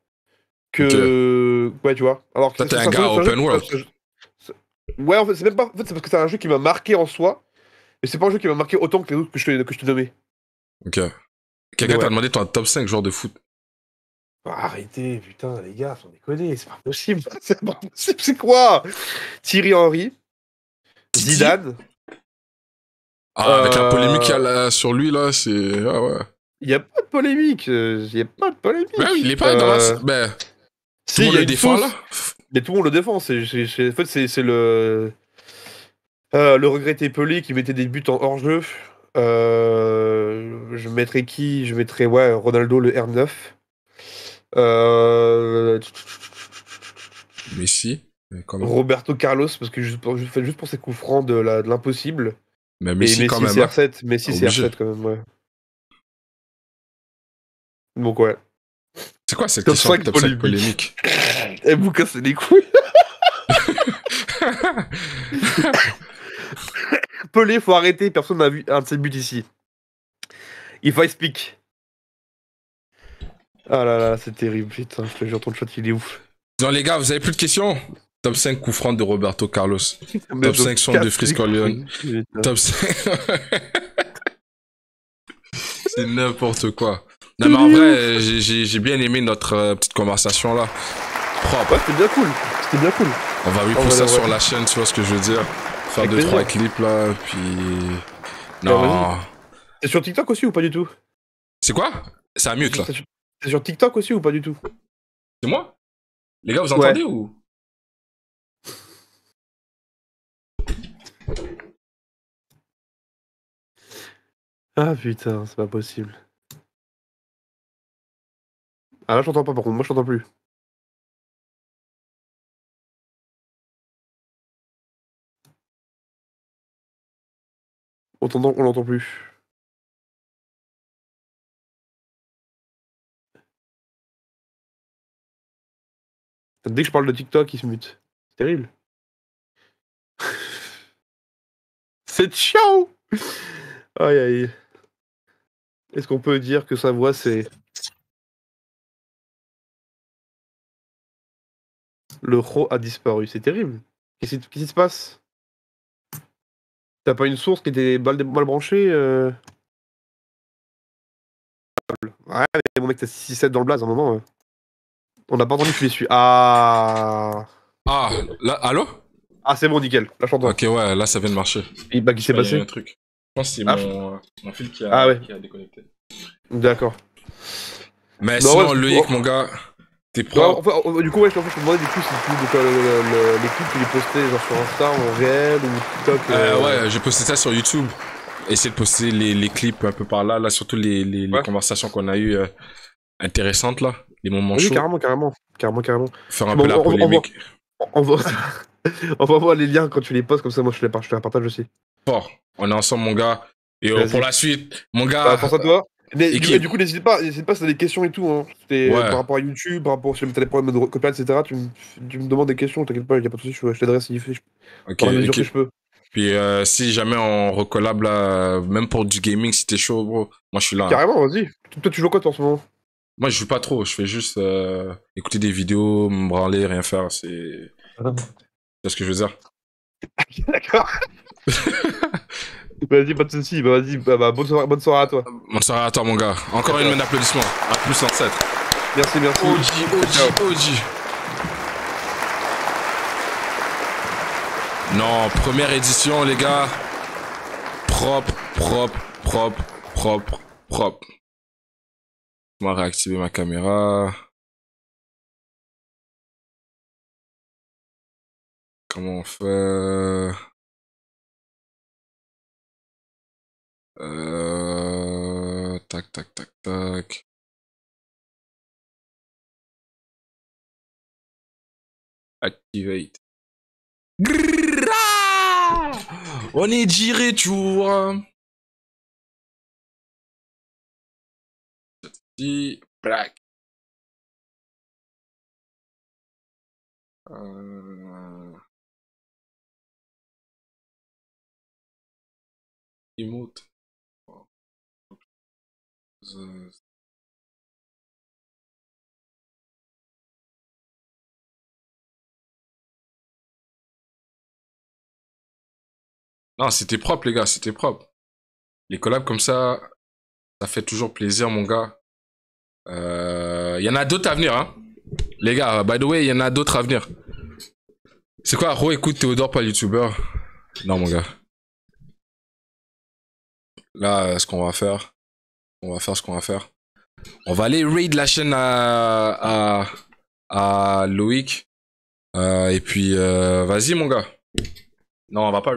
que. Ouais, tu vois. Alors que. t'es un gars open world. Ouais, en fait, c'est même pas. En fait, c'est parce que c'est un jeu qui m'a marqué en soi. Et c'est pas un jeu qui m'a marqué autant que les autres que je te, donnais. Ok. Quelqu'un t'a demandé ton top 5 joueur de foot. Bah, arrêtez, putain, les gars, sans déconner, c'est pas possible. C'est pas possible, c'est quoi Thierry Henry, Zidane. Ah, avec la polémique euh. qu'il y a sur lui, là, c'est. Ah ouais. Il n'y a pas de polémique. Euh, il n'y a pas de polémique. il est pas euh... dans la. Euh, ben, tout le monde le défend, là. Mais tout le monde le défend. C'est, en fait, c'est le. Euh, le regretté Pelé qui mettait des buts en hors-jeu. je mettrais qui Je mettrais ouais, Ronaldo le R9. Messi. Roberto Carlos, parce que juste pour, juste pour ses coups francs de, l'impossible. Mais Messi, quand même. Hein. C'est R7. Messi, c'est R7 quand même, ouais. Bon quoi C'est quoi cette question top 5 polémique Elle vous casse les couilles. Pelé, faut arrêter, personne n'a vu un de ses buts ici. Il faut expliquer. Ah là là, c'est terrible, putain, je te jure, ton chat, il est ouf. Non, les gars, vous avez plus de questions Top 5 coups francs de Roberto Carlos. Top 5 sont de Frisco Leon. Top 5. C'est n'importe quoi. Non, mais en vrai, j'ai bien aimé notre euh, petite conversation là. Propre. c'était bien cool. C'était bien cool. On va repousser ça sur la chaîne, tu vois ce que je veux dire. Faire 2 deux, trois clips là, puis. Eh, non. C'est sur TikTok aussi ou pas du tout C'est quoi C'est un mute là. C'est sur... TikTok aussi ou pas du tout C'est moi Les gars, vous entendez ou Ah putain, c'est pas possible. Ah là, j'entends pas par contre, moi j'entends plus. On on l'entend plus. Dès que je parle de TikTok, il se mute. C'est terrible. c'est chiant. Aïe aïe. Est-ce qu'on peut dire que sa voix c'est le ro a disparu. C'est terrible. Qu'est-ce qui se passe T'as pas une source qui était mal, branchée euh? Ouais, mais mon mec, t'as 6-7 dans le blaze à un moment. On n'a pas entendu que tu les suis. Ah Ah, là, allô Ah, c'est bon, nickel. Là, j'entends. Ok, ouais, là, ça vient de marcher. Et bah, qui s'est passé je pense que c'est ah, mon, mon, fil ah qui a, déconnecté. D'accord. Mais bah, sinon, Loïc, mon gars, t'es bah, pro. Oh, du coup, ouais, je, en fait, me demandais du coup si les clips, tu les postais genre sur Insta, en réel ou TikTok. Euh, euh, ouais, j'ai posté ça sur YouTube. Essayer de poster les, les, clips un peu par là, là surtout les, conversations qu'on a eues euh, intéressantes là, les moments oui, carrément, carrément, carrément, carrément. Faire un peu on, la polémique. On, va... voir les liens quand tu les postes, comme ça moi je les, partage aussi. Fort. On est ensemble, mon gars. Et pour la suite, mon gars. Bah, Pense à toi. Mais, du, coup, n'hésite pas, n'hésite pas si t'as des questions et tout. Hein. Euh, par rapport à YouTube, par rapport si t'as des problèmes de copier, etc. Tu, me demandes des questions, t'inquiète pas, il pas de souci, je, t'adresse si je, fais. Ok, peux. Puis euh, si jamais on recollable, même pour du gaming, si t'es chaud, bro, moi je suis là. Hein. Carrément, vas-y. Toi, tu joues quoi toi en ce moment Moi, je joue pas trop. Je fais juste euh, écouter des vidéos, me branler, rien faire. C'est. Ah, c'est ce que je veux dire. D'accord. vas-y, pas de soucis. vas-y, bah, bah, bonne, soirée, bonne, soirée, à toi. Bonne soirée à toi, mon gars. Encore une main d'applaudissement À plus, 7 Merci, merci. OG, OG, OG. Non, première édition, les gars. Propre, propre, propre, propre, propre. Je vais réactiver ma caméra. Comment on fait Euh... Tac, tac, tac, tac. Activate. On est giré, tu vois. Black. Euh... Emote. Euh, non, c'était propre, les gars, c'était propre. Les collabs comme ça, ça fait toujours plaisir, mon gars. Il euh, y en a d'autres à venir, hein. Les gars, by the way, il y en a d'autres à venir. C'est quoi, Ro écoute Théodore, pas youtuber Non, mon gars. Là, ce qu'on va faire. On va faire ce qu'on va faire. On va aller raid la chaîne à, à, Loïc. Euh, et puis, euh, vas-y, mon gars. Non, on va pas